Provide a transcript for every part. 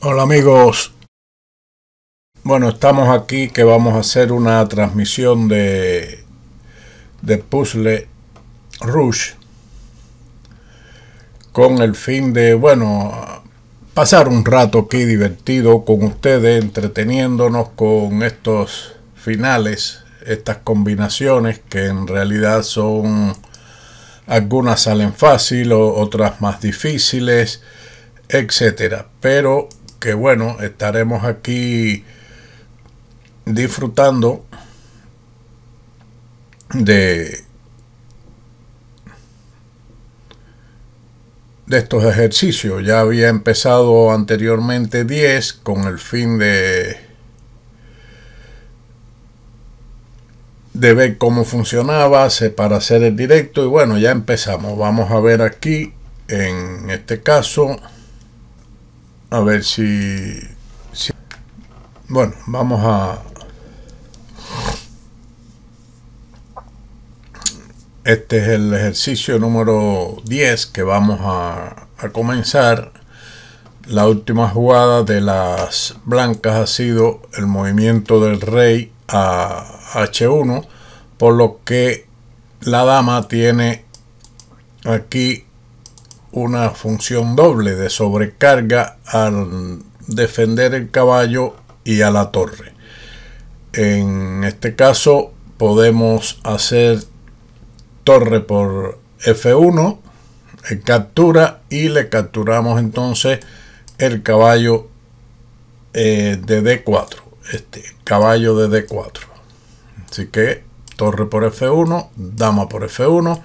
Hola amigos, bueno estamos aquí que vamos a hacer una transmisión de, de puzzle Rush con el fin de, bueno, pasar un rato aquí divertido con ustedes, entreteniéndonos con estos finales, estas combinaciones que en realidad son algunas salen fácil, otras más difíciles, etcétera, pero que bueno, estaremos aquí disfrutando de, de estos ejercicios. Ya había empezado anteriormente 10 con el fin de, de ver cómo funcionaba para hacer el directo y bueno, ya empezamos. Vamos a ver aquí, en este caso, a ver si, Bueno, vamos a... Este es el ejercicio número 10 que vamos a, a comenzar. La última jugada de las blancas ha sido el movimiento del rey a H1, por lo que la dama tiene aquí una función doble de sobrecarga al defender el caballo y a la torre. En este caso podemos hacer torre por F1, eh, captura y le capturamos entonces el caballo eh, de D4, este caballo de D4. Así que torre por F1, dama por F1,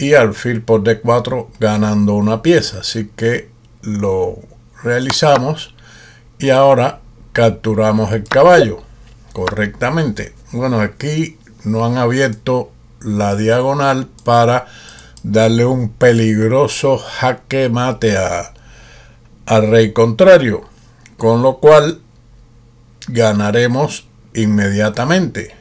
y alfil por D4 ganando una pieza. Así que lo realizamos y ahora capturamos el caballo correctamente. Bueno, aquí no han abierto la diagonal para darle un peligroso jaque mate a, al rey contrario, con lo cual ganaremos inmediatamente.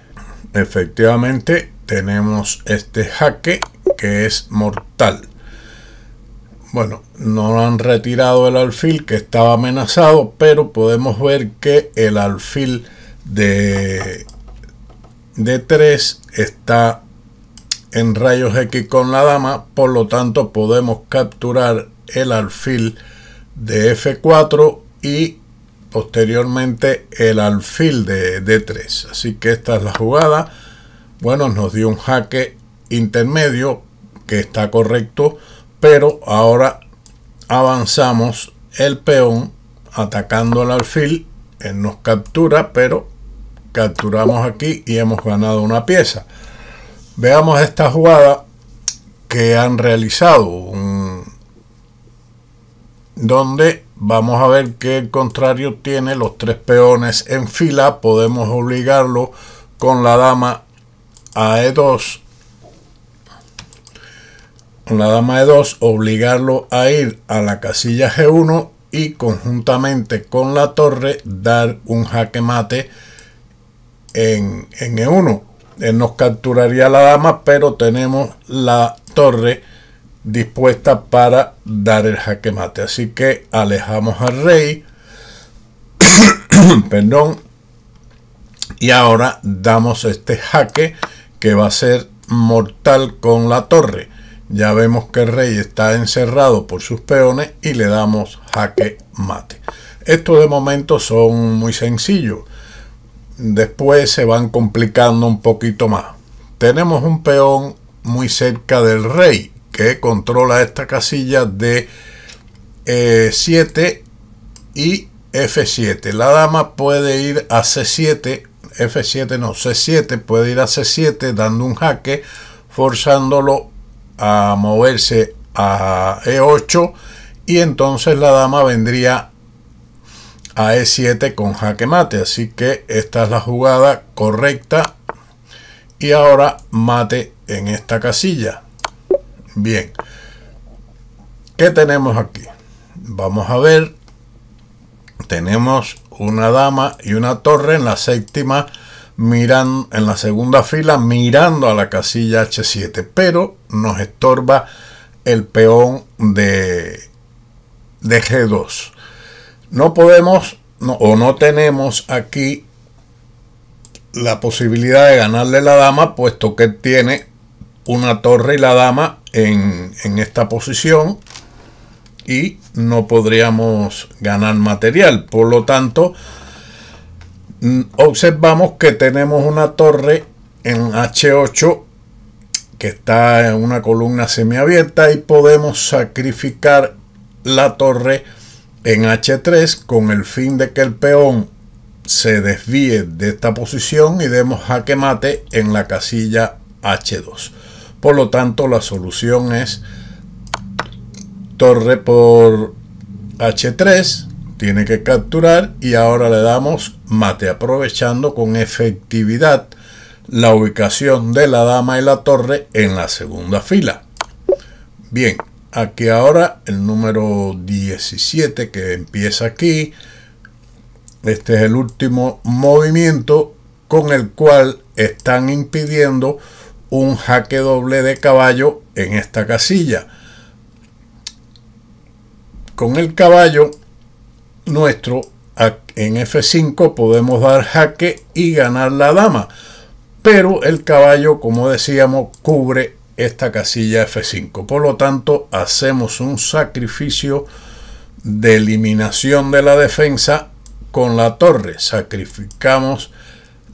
Efectivamente, tenemos este jaque que es mortal. Bueno, no han retirado el alfil que estaba amenazado, pero podemos ver que el alfil de, d 3 está en rayos X con la dama, por lo tanto podemos capturar el alfil de F4 y posteriormente el alfil de D3. Así que esta es la jugada bueno, nos dio un jaque intermedio que está correcto, pero ahora avanzamos el peón atacando al alfil, él nos captura, pero capturamos aquí y hemos ganado una pieza. Veamos esta jugada que han realizado, donde vamos a ver que el contrario tiene los tres peones en fila, podemos obligarlo con la dama a E2, con la dama E2, obligarlo a ir a la casilla G1 y conjuntamente con la torre dar un jaque mate en, en E1. Él nos capturaría la dama, pero tenemos la torre dispuesta para dar el jaque mate. Así que alejamos al rey. Perdón. Y ahora damos este jaque que va a ser mortal con la torre. Ya vemos que el rey está encerrado por sus peones y le damos jaque mate. Estos de momento son muy sencillos. Después se van complicando un poquito más. Tenemos un peón muy cerca del rey que controla esta casilla de eh, e 7 y F7. La dama puede ir a C7 F7, no, C7, puede ir a C7 dando un jaque, forzándolo a moverse a E8 y entonces la dama vendría a E7 con jaque mate. Así que esta es la jugada correcta y ahora mate en esta casilla. Bien, ¿qué tenemos aquí? Vamos a ver, tenemos una dama y una torre en la séptima miran en la segunda fila mirando a la casilla H7, pero nos estorba el peón de de G2. No podemos o no tenemos aquí la posibilidad de ganarle la dama, puesto que tiene una torre y la dama en, en esta posición y no podríamos ganar material. Por lo tanto, mm, observamos que tenemos una torre en H8 que está en una columna semiabierta y podemos sacrificar la torre en H3 con el fin de que el peón se desvíe de esta posición y demos jaque mate en la casilla H2. Por lo tanto, la solución es torre por H3, tiene que capturar y ahora le damos mate, aprovechando con efectividad la ubicación de la dama y la torre en la segunda fila. Bien, aquí ahora el número 17 que empieza aquí. Este es el último movimiento con el cual están impidiendo un jaque doble de caballo en esta casilla con el caballo nuestro en F5 podemos dar jaque y ganar la dama. Pero el caballo, como decíamos, cubre esta casilla F5. Por lo tanto, hacemos un sacrificio de eliminación de la defensa con la torre. Sacrificamos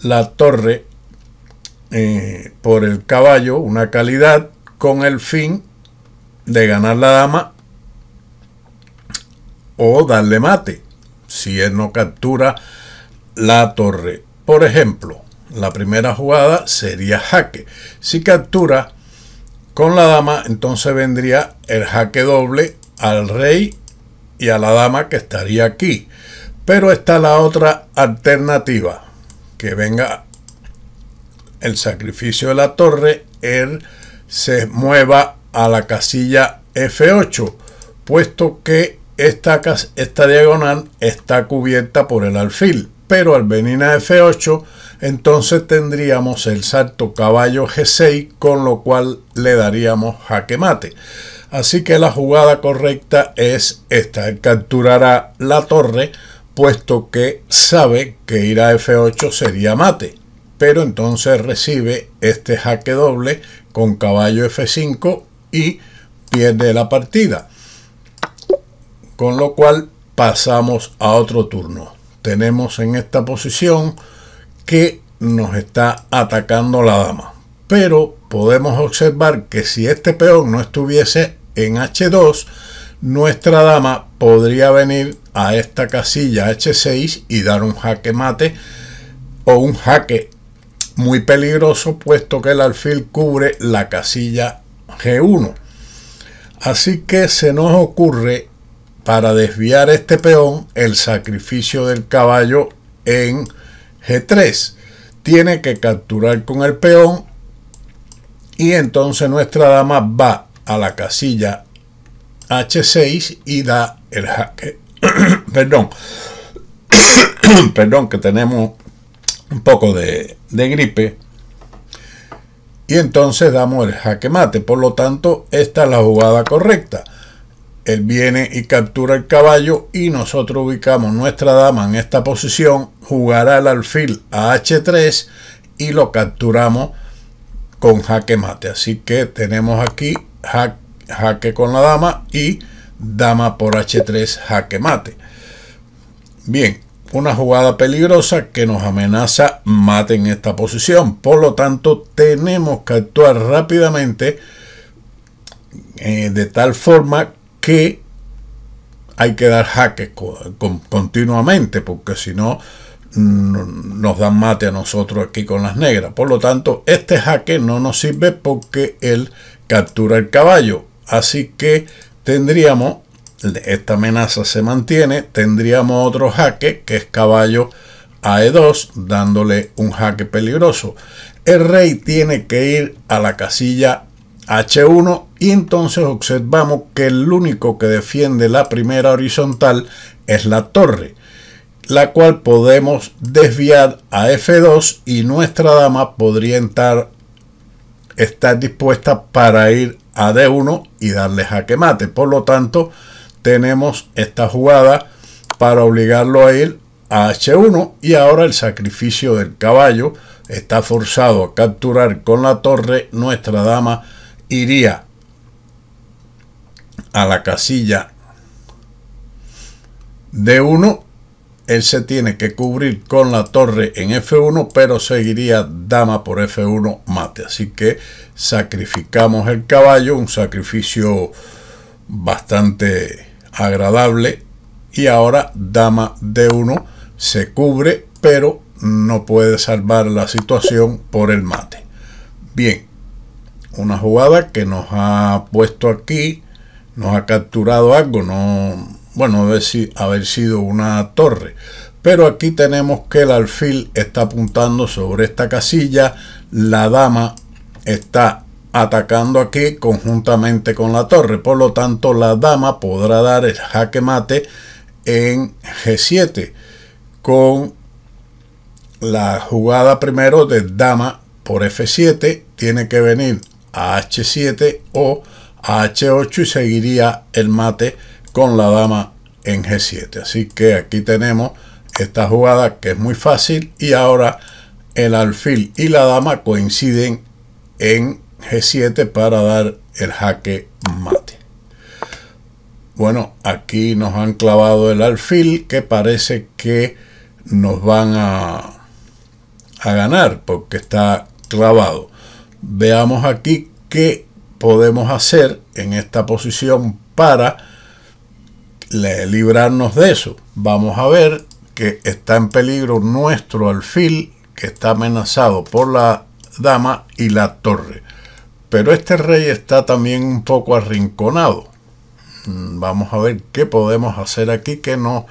la torre eh, por el caballo, una calidad, con el fin de ganar la dama o darle mate si él no captura la torre. Por ejemplo, la primera jugada sería jaque. Si captura con la dama, entonces vendría el jaque doble al rey y a la dama que estaría aquí. Pero está la otra alternativa, que venga el sacrificio de la torre, él se mueva a la casilla F8, puesto que esta, diagonal está cubierta por el alfil, pero al venir a F8, entonces tendríamos el salto caballo G6, con lo cual le daríamos jaque mate. Así que la jugada correcta es esta, Capturará la torre, puesto que sabe que ir a F8 sería mate. Pero entonces recibe este jaque doble con caballo F5 y pierde la partida. Con lo cual pasamos a otro turno. Tenemos en esta posición que nos está atacando la dama. Pero podemos observar que si este peón no estuviese en H2, nuestra dama podría venir a esta casilla H6 y dar un jaque mate o un jaque muy peligroso puesto que el alfil cubre la casilla G1. Así que se nos ocurre para desviar este peón el sacrificio del caballo en G3. Tiene que capturar con el peón y entonces nuestra dama va a la casilla H6 y da el jaque. Perdón. Perdón que tenemos un poco de, de gripe. Y entonces damos el jaque mate. Por lo tanto, esta es la jugada correcta. Él viene y captura el caballo y nosotros ubicamos nuestra dama en esta posición, jugará el alfil a h3 y lo capturamos con jaque mate. Así que tenemos aquí jaque con la dama y dama por h3 jaque mate. Bien, una jugada peligrosa que nos amenaza mate en esta posición. Por lo tanto, tenemos que actuar rápidamente eh, de tal forma que hay que dar jaques continuamente, porque si no nos dan mate a nosotros aquí con las negras. Por lo tanto, este jaque no nos sirve porque él captura el caballo. Así que tendríamos, esta amenaza se mantiene, tendríamos otro jaque que es caballo a E2, dándole un jaque peligroso. El rey tiene que ir a la casilla H1 y entonces observamos que el único que defiende la primera horizontal es la torre, la cual podemos desviar a F2 y nuestra dama podría entrar, estar dispuesta para ir a D1 y darle jaque mate. Por lo tanto, tenemos esta jugada para obligarlo a ir a H1 y ahora el sacrificio del caballo está forzado a capturar con la torre. Nuestra dama iría a la casilla de 1 él se tiene que cubrir con la torre en F1, pero seguiría dama por F1 mate. Así que sacrificamos el caballo, un sacrificio bastante agradable. Y ahora dama de 1 se cubre, pero no puede salvar la situación por el mate. Bien, una jugada que nos ha puesto aquí nos ha capturado algo, no, bueno, debe haber sido una torre. Pero aquí tenemos que el alfil está apuntando sobre esta casilla, la dama está atacando aquí conjuntamente con la torre, por lo tanto la dama podrá dar el jaque mate en G7 con la jugada primero de dama por F7 tiene que venir a H7 o H8 y seguiría el mate con la dama en G7. Así que aquí tenemos esta jugada que es muy fácil y ahora el alfil y la dama coinciden en G7 para dar el jaque mate. Bueno, aquí nos han clavado el alfil que parece que nos van a, a ganar porque está clavado. Veamos aquí que podemos hacer en esta posición para librarnos de eso. Vamos a ver que está en peligro nuestro alfil, que está amenazado por la dama y la torre. Pero este rey está también un poco arrinconado. Mm, vamos a ver qué podemos hacer aquí, que no,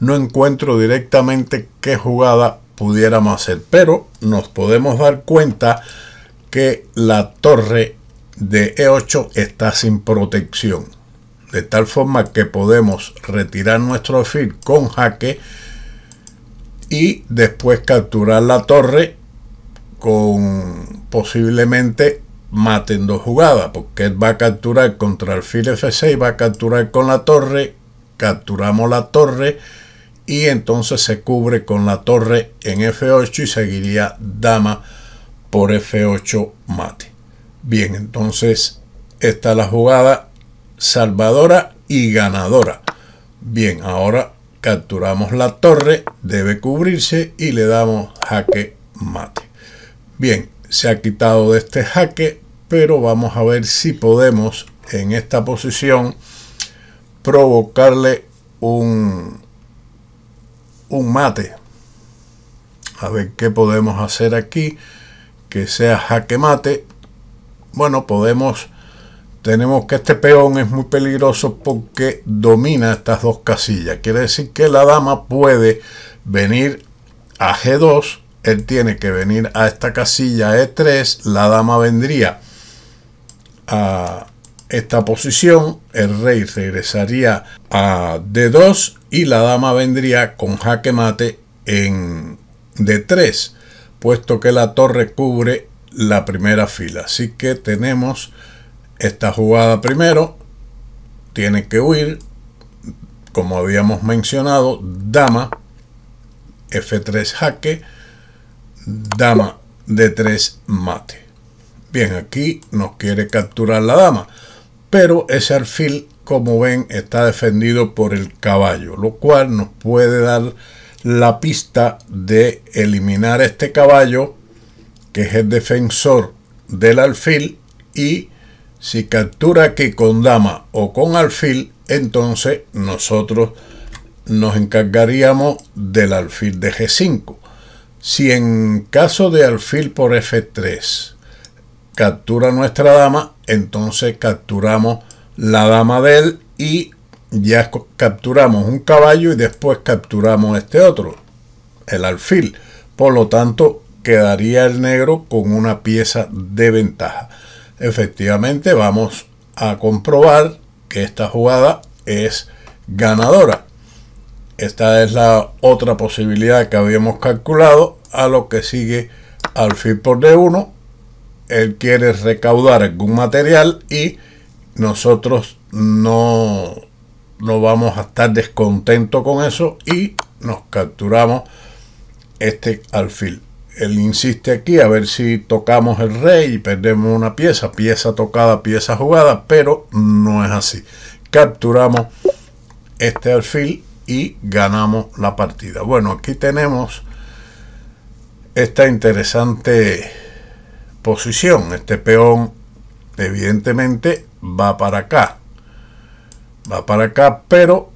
no encuentro directamente qué jugada pudiéramos hacer. Pero nos podemos dar cuenta que la torre de E8 está sin protección. De tal forma que podemos retirar nuestro fil con jaque y después capturar la torre con posiblemente mate en dos jugadas, porque va a capturar contra el fil F6, va a capturar con la torre, capturamos la torre y entonces se cubre con la torre en F8 y seguiría dama por F8 mate. Bien, entonces está la jugada salvadora y ganadora. Bien, ahora capturamos la torre, debe cubrirse y le damos jaque mate. Bien, se ha quitado de este jaque, pero vamos a ver si podemos en esta posición provocarle un, un mate. A ver qué podemos hacer aquí, que sea jaque mate bueno, podemos, tenemos que este peón es muy peligroso porque domina estas dos casillas. Quiere decir que la dama puede venir a G2, él tiene que venir a esta casilla E3, la dama vendría a esta posición, el rey regresaría a D2 y la dama vendría con jaque mate en D3, puesto que la torre cubre la primera fila. Así que tenemos esta jugada primero. Tiene que huir. Como habíamos mencionado, dama. F3 jaque. Dama D3 mate. Bien, aquí nos quiere capturar la dama. Pero ese alfil, como ven, está defendido por el caballo. Lo cual nos puede dar la pista de eliminar este caballo que es el defensor del alfil, y si captura aquí con dama o con alfil, entonces nosotros nos encargaríamos del alfil de G5. Si en caso de alfil por F3 captura nuestra dama, entonces capturamos la dama de él y ya capturamos un caballo y después capturamos este otro, el alfil. Por lo tanto, quedaría el negro con una pieza de ventaja. Efectivamente, vamos a comprobar que esta jugada es ganadora. Esta es la otra posibilidad que habíamos calculado, a lo que sigue alfil por D1. Él quiere recaudar algún material y nosotros no, no vamos a estar descontentos con eso y nos capturamos este alfil él insiste aquí a ver si tocamos el rey y perdemos una pieza, pieza tocada, pieza jugada, pero no es así. Capturamos este alfil y ganamos la partida. Bueno, aquí tenemos esta interesante posición. Este peón evidentemente va para acá. Va para acá, pero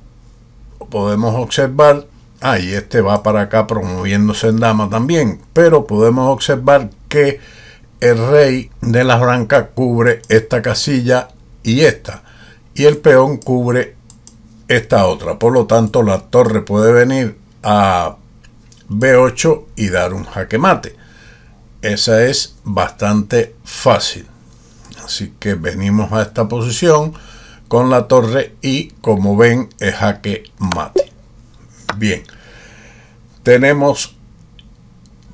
podemos observar Ah, y este va para acá promoviéndose en dama también, pero podemos observar que el rey de las blancas cubre esta casilla y esta, y el peón cubre esta otra. Por lo tanto, la torre puede venir a B8 y dar un jaque mate. Esa es bastante fácil. Así que venimos a esta posición con la torre y como ven es jaque mate. Bien, tenemos,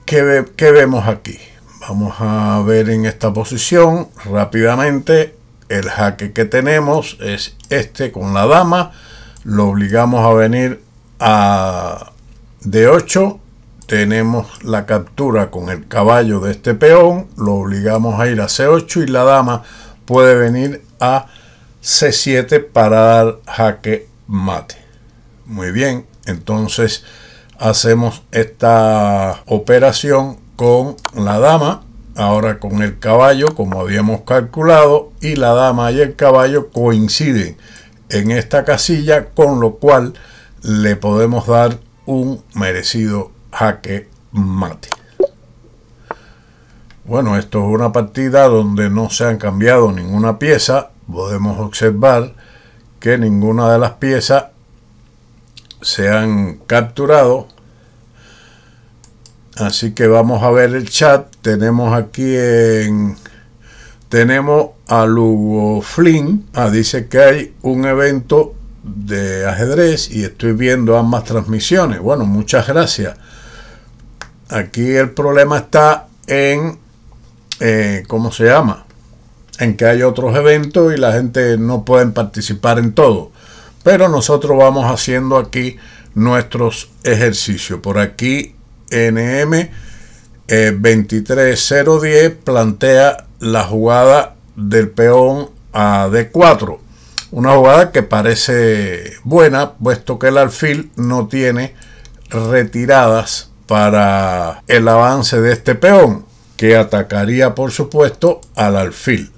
que ¿qué vemos aquí? Vamos a ver en esta posición rápidamente el jaque que tenemos es este con la dama. Lo obligamos a venir a D8. Tenemos la captura con el caballo de este peón. Lo obligamos a ir a C8 y la dama puede venir a C7 para dar jaque mate. Muy bien. Entonces hacemos esta operación con la dama, ahora con el caballo, como habíamos calculado, y la dama y el caballo coinciden en esta casilla, con lo cual le podemos dar un merecido jaque mate. Bueno, esto es una partida donde no se han cambiado ninguna pieza. Podemos observar que ninguna de las piezas se han capturado. Así que vamos a ver el chat. Tenemos aquí en... Tenemos a Lugo Flynn. Ah, dice que hay un evento de ajedrez y estoy viendo ambas transmisiones. Bueno, muchas gracias. Aquí el problema está en... Eh, ¿Cómo se llama? En que hay otros eventos y la gente no puede participar en todo. Pero nosotros vamos haciendo aquí nuestros ejercicios. Por aquí NM 23010 eh, plantea la jugada del peón a D4. Una jugada que parece buena, puesto que el alfil no tiene retiradas para el avance de este peón, que atacaría por supuesto al alfil.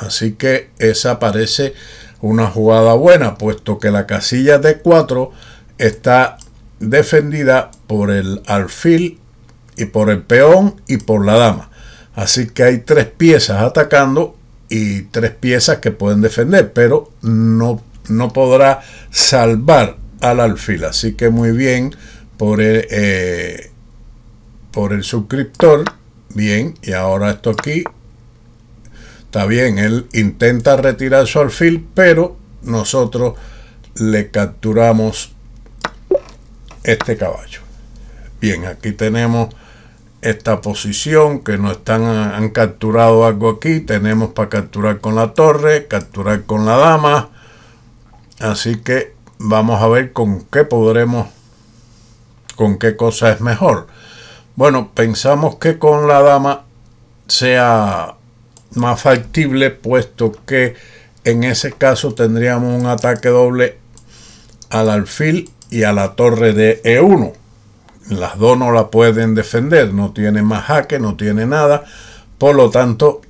Así que esa parece una jugada buena, puesto que la casilla de 4 está defendida por el alfil y por el peón y por la dama. Así que hay tres piezas atacando y tres piezas que pueden defender, pero no, no podrá salvar al alfil. Así que muy bien por eh, por el suscriptor. Bien, y ahora esto aquí bien, él intenta retirar su alfil, pero nosotros le capturamos este caballo. Bien, aquí tenemos esta posición que no están, han capturado algo aquí. Tenemos para capturar con la torre, capturar con la dama. Así que vamos a ver con qué podremos, con qué cosa es mejor. Bueno, pensamos que con la dama sea más factible, puesto que en ese caso tendríamos un ataque doble al alfil y a la torre de E1. Las dos no la pueden defender, no tiene más jaque, no tiene nada. Por lo tanto,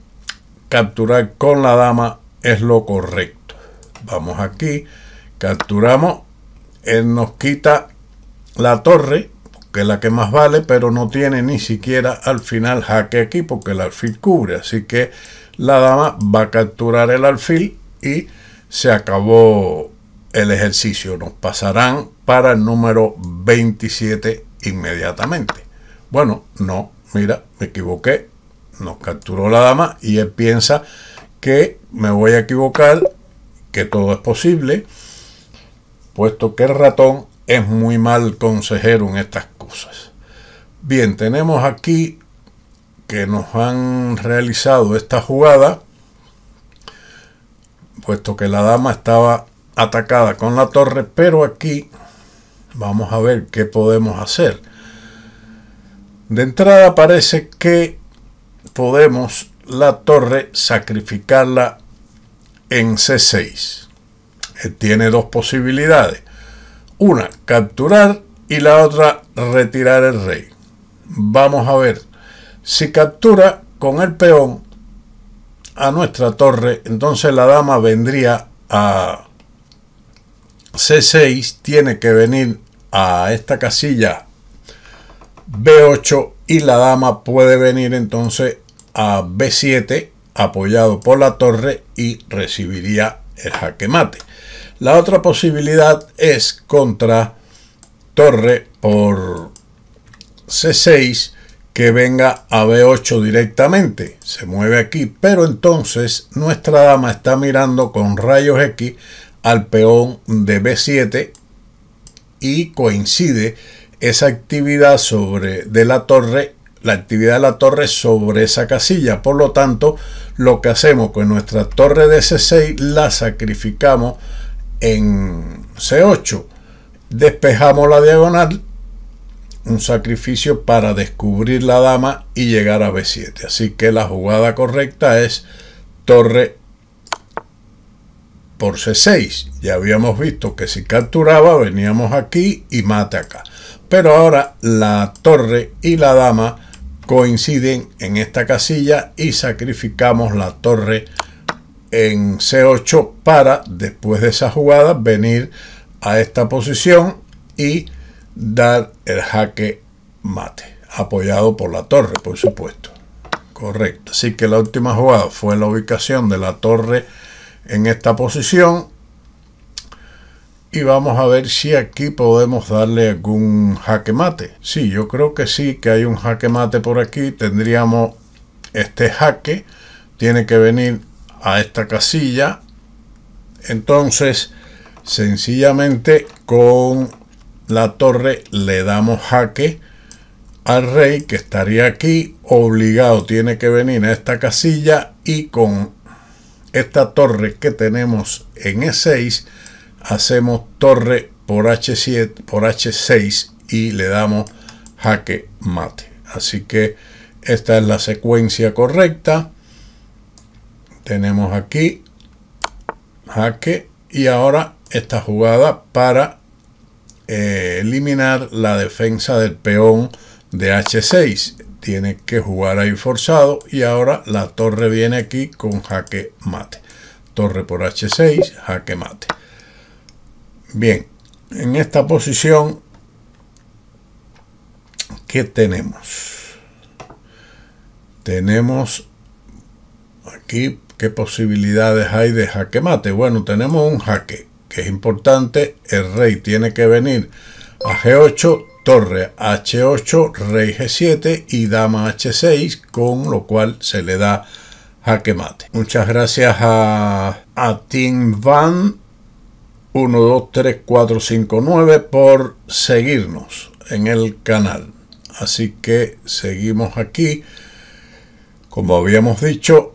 capturar con la dama es lo correcto. Vamos aquí, capturamos, él nos quita la torre que es la que más vale, pero no tiene ni siquiera al final jaque aquí porque el alfil cubre. Así que la dama va a capturar el alfil y se acabó el ejercicio. Nos pasarán para el número 27 inmediatamente. Bueno, no, mira, me equivoqué. Nos capturó la dama y él piensa que me voy a equivocar, que todo es posible, puesto que el ratón es muy mal consejero en estas cosas. Bien, tenemos aquí que nos han realizado esta jugada, puesto que la dama estaba atacada con la torre, pero aquí vamos a ver qué podemos hacer. De entrada parece que podemos la torre sacrificarla en C6. tiene dos posibilidades. Una, capturar y la otra, retirar el rey. Vamos a ver. Si captura con el peón a nuestra torre, entonces la dama vendría a C6, tiene que venir a esta casilla B8 y la dama puede venir entonces a B7 apoyado por la torre y recibiría el jaque mate. La otra posibilidad es contra torre por C6 que venga a B8 directamente. Se mueve aquí, pero entonces nuestra dama está mirando con rayos X al peón de B7 y coincide esa actividad sobre de la torre la actividad de la torre sobre esa casilla. Por lo tanto, lo que hacemos con nuestra torre de C6 la sacrificamos en C8 despejamos la diagonal, un sacrificio para descubrir la dama y llegar a B7. Así que la jugada correcta es torre por C6. Ya habíamos visto que si capturaba veníamos aquí y mate acá. Pero ahora la torre y la dama coinciden en esta casilla y sacrificamos la torre en C8 para después de esa jugada venir a esta posición y dar el jaque mate, apoyado por la torre, por supuesto. Correcto. Así que la última jugada fue la ubicación de la torre en esta posición. Y vamos a ver si aquí podemos darle algún jaque mate. Sí, yo creo que sí, que hay un jaque mate por aquí. Tendríamos este jaque. Tiene que venir a esta casilla entonces sencillamente con la torre le damos jaque al rey que estaría aquí obligado tiene que venir a esta casilla y con esta torre que tenemos en E6 hacemos torre por H7 por H6 y le damos jaque mate así que esta es la secuencia correcta tenemos aquí, jaque, y ahora esta jugada para eh, eliminar la defensa del peón de H6. Tiene que jugar ahí forzado y ahora la torre viene aquí con jaque mate. Torre por H6, jaque mate. Bien, en esta posición, ¿qué tenemos? Tenemos aquí ¿Qué posibilidades hay de jaque mate? Bueno, tenemos un jaque, que es importante. El rey tiene que venir a G8, torre H8, rey G7 y dama H6, con lo cual se le da jaque mate. Muchas gracias a, a Tim Van 123459 por seguirnos en el canal. Así que seguimos aquí. Como habíamos dicho,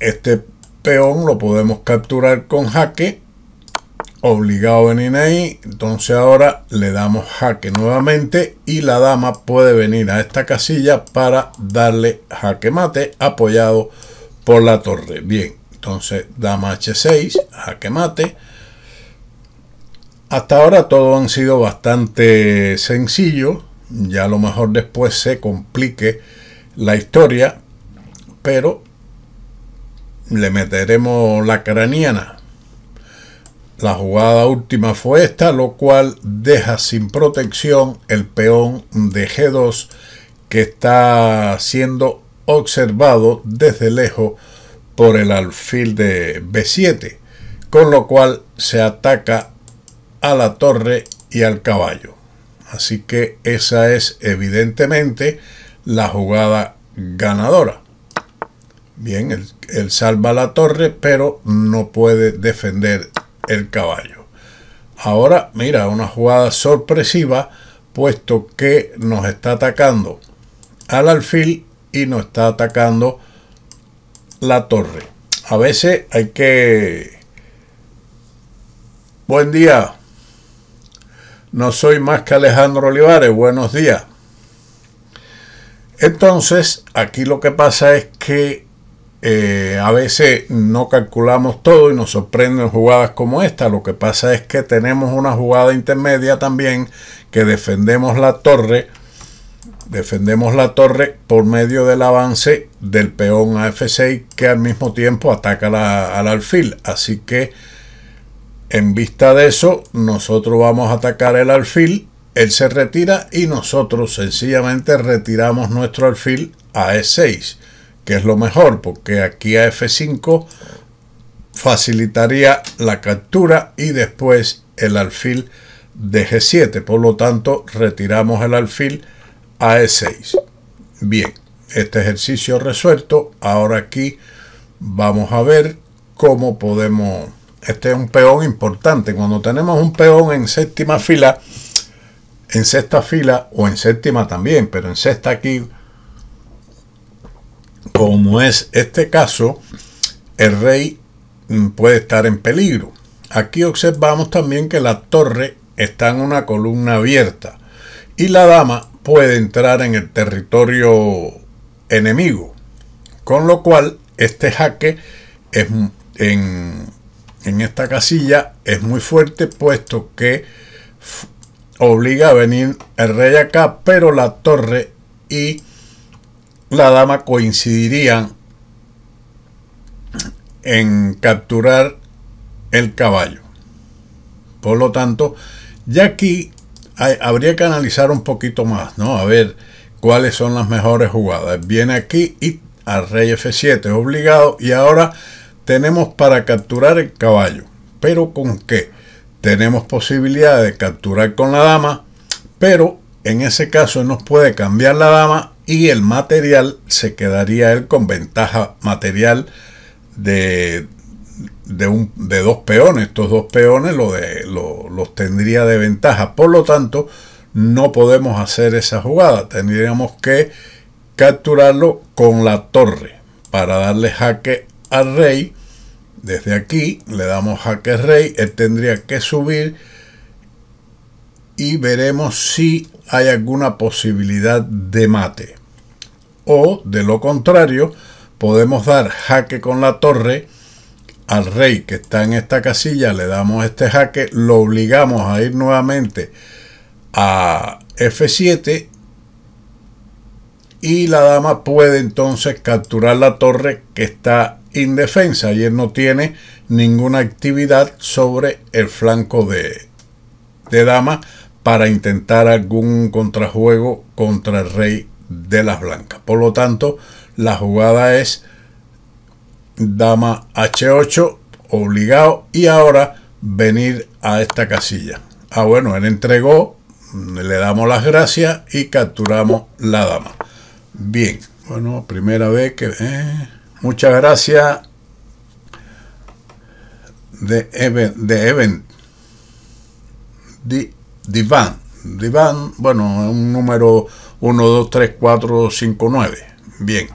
este peón lo podemos capturar con jaque obligado a venir ahí entonces ahora le damos jaque nuevamente y la dama puede venir a esta casilla para darle jaque mate apoyado por la torre bien entonces dama h6 jaque mate hasta ahora todo han sido bastante sencillo ya a lo mejor después se complique la historia pero le meteremos la craniana. La jugada última fue esta, lo cual deja sin protección el peón de G2 que está siendo observado desde lejos por el alfil de B7, con lo cual se ataca a la torre y al caballo. Así que esa es evidentemente la jugada ganadora. Bien, él, salva la torre, pero no puede defender el caballo. Ahora, mira, una jugada sorpresiva, puesto que nos está atacando al alfil y nos está atacando la torre. A veces hay que... Buen día. No soy más que Alejandro Olivares. Buenos días. Entonces, aquí lo que pasa es que eh, a veces no calculamos todo y nos sorprenden jugadas como esta. Lo que pasa es que tenemos una jugada intermedia también que defendemos la torre. Defendemos la torre por medio del avance del peón a F6 que al mismo tiempo ataca al alfil. Así que en vista de eso nosotros vamos a atacar el alfil. Él se retira y nosotros sencillamente retiramos nuestro alfil a E6 que es lo mejor, porque aquí a F5 facilitaría la captura y después el alfil de G7. Por lo tanto, retiramos el alfil a E6. Bien, este ejercicio resuelto. Ahora aquí vamos a ver cómo podemos... Este es un peón importante. Cuando tenemos un peón en séptima fila, en sexta fila o en séptima también, pero en sexta aquí como es este caso, el rey mm, puede estar en peligro. Aquí observamos también que la torre está en una columna abierta y la dama puede entrar en el territorio enemigo. Con lo cual, este jaque es en esta casilla es muy fuerte puesto que obliga a venir el rey acá, pero la torre y la dama coincidiría en capturar el caballo. Por lo tanto, ya aquí habría que analizar un poquito más, ¿no? A ver cuáles son las mejores jugadas. Viene aquí y al rey F7 obligado y ahora tenemos para capturar el caballo. ¿Pero con qué? Tenemos posibilidad de capturar con la dama, pero en ese caso nos puede cambiar la dama y el material se quedaría él con ventaja material de, un, de dos peones. Estos dos peones de, los tendría de ventaja. Por lo tanto, no podemos hacer esa jugada. Tendríamos que capturarlo con la torre para darle jaque al rey. Desde aquí le damos jaque al rey. Él tendría que subir y veremos si hay alguna posibilidad de mate o, de lo contrario, podemos dar jaque con la torre al rey que está en esta casilla, le damos este jaque, lo obligamos a ir nuevamente a F7 y la dama puede entonces capturar la torre que está indefensa y él no tiene ninguna actividad sobre el flanco de, de dama para intentar algún contrajuego contra el rey de las blancas. Por lo tanto, la jugada es dama h8 obligado y ahora venir a esta casilla. Ah, bueno, él entregó, le damos las gracias y capturamos la dama. Bien, bueno, primera vez que... Eh, muchas gracias de Event. De event. Divan. Divan, bueno, un número 1, 2, 3, 4, 5, 9. Bien.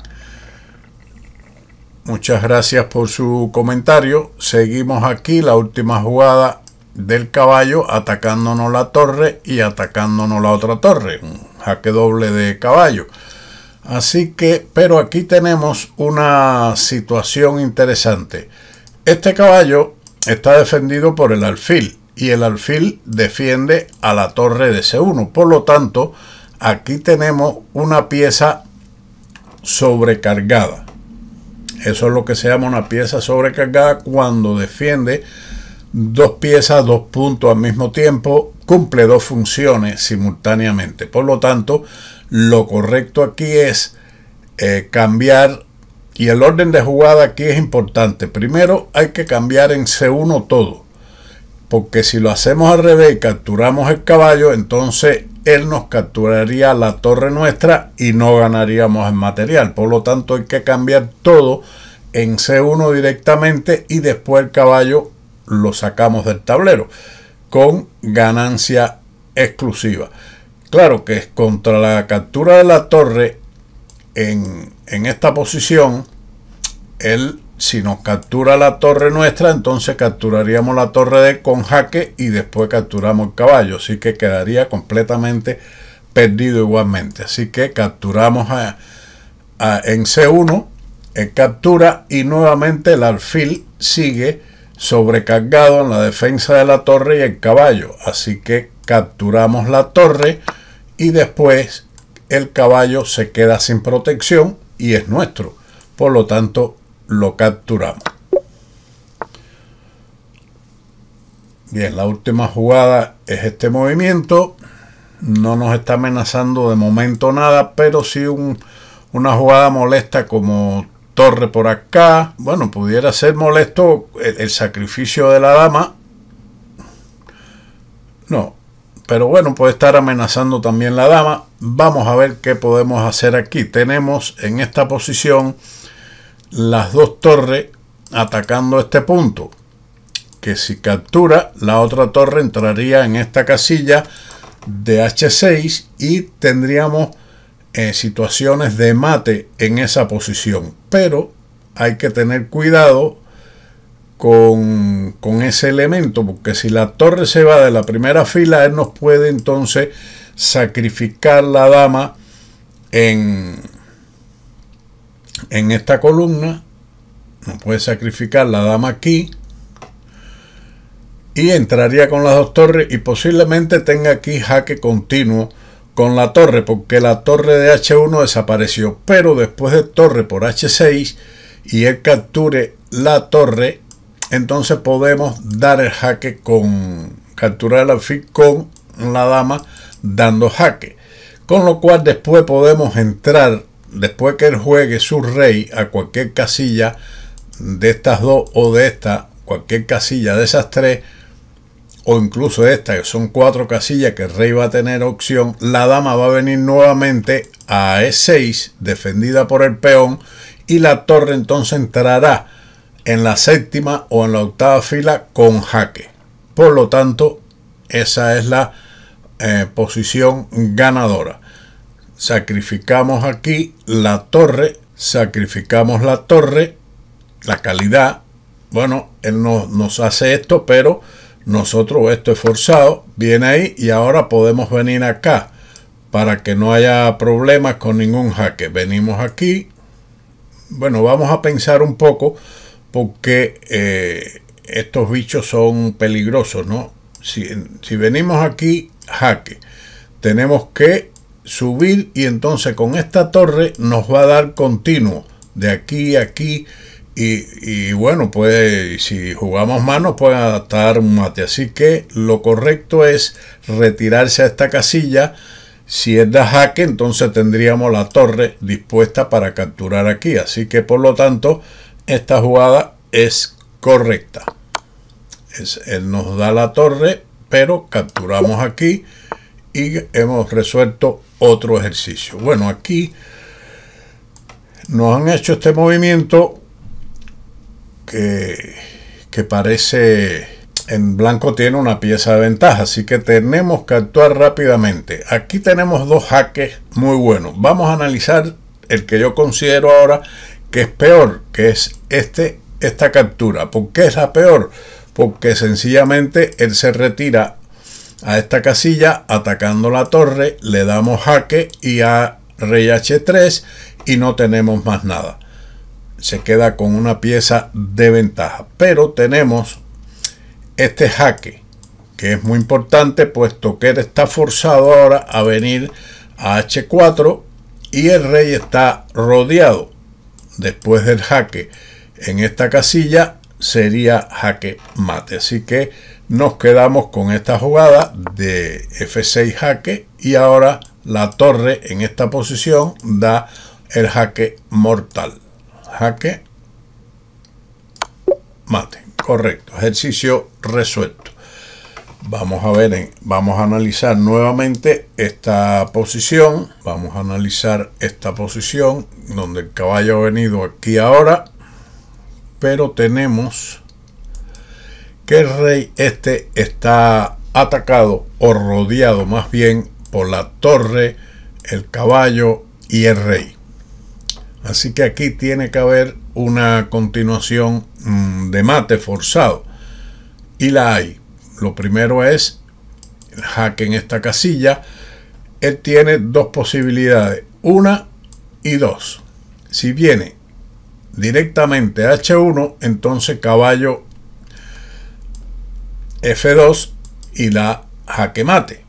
Muchas gracias por su comentario. Seguimos aquí la última jugada del caballo atacándonos la torre y atacándonos la otra torre. Un jaque doble de caballo. Así que, pero aquí tenemos una situación interesante. Este caballo está defendido por el alfil y el alfil defiende a la torre de C1. Por lo tanto, aquí tenemos una pieza sobrecargada. Eso es lo que se llama una pieza sobrecargada cuando defiende dos piezas, dos puntos al mismo tiempo, cumple dos funciones simultáneamente. Por lo tanto, lo correcto aquí es eh, cambiar y el orden de jugada aquí es importante. Primero hay que cambiar en C1 todo porque si lo hacemos al revés y capturamos el caballo, entonces él nos capturaría la torre nuestra y no ganaríamos el material. Por lo tanto, hay que cambiar todo en C1 directamente y después el caballo lo sacamos del tablero con ganancia exclusiva. Claro que es contra la captura de la torre en, en esta posición, él si nos captura la torre nuestra, entonces capturaríamos la torre de con jaque y después capturamos el caballo. Así que quedaría completamente perdido igualmente. Así que capturamos a, en C1, en captura y nuevamente el alfil sigue sobrecargado en la defensa de la torre y el caballo. Así que capturamos la torre y después el caballo se queda sin protección y es nuestro. Por lo tanto, lo capturamos. Bien, la última jugada es este movimiento. No nos está amenazando de momento nada, pero si una jugada molesta como torre por acá. Bueno, pudiera ser molesto el sacrificio de la dama. No, pero bueno, puede estar amenazando también la dama. Vamos a ver qué podemos hacer aquí. Tenemos en esta posición las dos torres atacando este punto que si captura la otra torre entraría en esta casilla de h6 y tendríamos eh, situaciones de mate en esa posición pero hay que tener cuidado con, con, ese elemento, porque si la torre se va de la primera fila, él nos puede entonces sacrificar la dama en, en esta columna, no puede sacrificar la dama aquí, y entraría con las dos torres y posiblemente tenga aquí jaque continuo con la torre porque la torre de H1 desapareció pero después de torre por H6 y él capture la torre entonces podemos dar el jaque con capturar el alfil con la dama dando jaque con lo cual después podemos entrar después que él juegue su rey a cualquier casilla de estas dos o de esta, cualquier casilla de esas tres, o incluso esta, que son cuatro casillas que el rey va a tener opción, la dama va a venir nuevamente a E6, defendida por el peón, y la torre entonces entrará en la séptima o en la octava fila con jaque. Por lo tanto, esa es la eh, posición ganadora sacrificamos aquí la torre, sacrificamos la torre, la calidad. Bueno, él no, nos hace esto, pero nosotros esto es forzado, viene ahí y ahora podemos venir acá para que no haya problemas con ningún jaque. Venimos aquí. Bueno, vamos a pensar un poco porque eh, estos bichos son peligrosos, ¿no? Si, si venimos aquí, jaque, tenemos que subir y entonces con esta torre nos va a dar continuo de aquí a aquí y, bueno pues si jugamos manos, nos pueden adaptar un mate así que lo correcto es retirarse a esta casilla si es de jaque entonces tendríamos la torre dispuesta para capturar aquí así que por lo tanto esta jugada es correcta él nos da la torre pero capturamos aquí y hemos resuelto otro ejercicio. Bueno, aquí nos han hecho este movimiento que, que parece en blanco tiene una pieza de ventaja, así que tenemos que actuar rápidamente. Aquí tenemos dos jaques muy buenos. Vamos a analizar el que yo considero ahora que es peor, que es este, esta captura. ¿Por qué es la peor? Porque sencillamente él se retira a esta casilla, atacando la torre, le damos jaque y a rey h3 y no tenemos más nada. Se queda con una pieza de ventaja. Pero tenemos este jaque, que es muy importante puesto que él está forzado ahora a venir a h4 y el rey está rodeado. Después del jaque en esta casilla sería jaque mate. Así que nos quedamos con esta jugada de F6 jaque y ahora la torre en esta posición da el jaque mortal. Jaque mate. Correcto. Ejercicio resuelto. Vamos a ver, vamos a analizar nuevamente esta posición. Vamos a analizar esta posición donde el caballo ha venido aquí ahora. Pero tenemos que el rey este está atacado o rodeado más bien por la torre, el caballo y el rey. Así que aquí tiene que haber una continuación mm, de mate forzado. Y la hay. Lo primero es el jaque en esta casilla. Él tiene dos posibilidades. Una y dos. Si viene directamente H1, entonces caballo F2 y la jaque mate.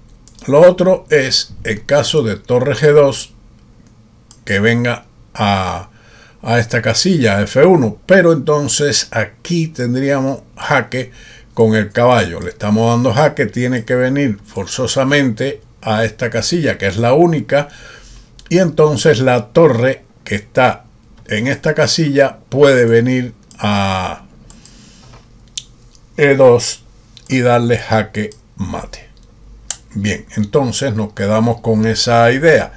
Lo otro es el caso de torre G2 que venga a, a esta casilla F1. Pero entonces aquí tendríamos jaque con el caballo. Le estamos dando jaque, tiene que venir forzosamente a esta casilla que es la única. Y entonces la torre que está en esta casilla puede venir a E2 y darle jaque mate. Bien, entonces nos quedamos con esa idea.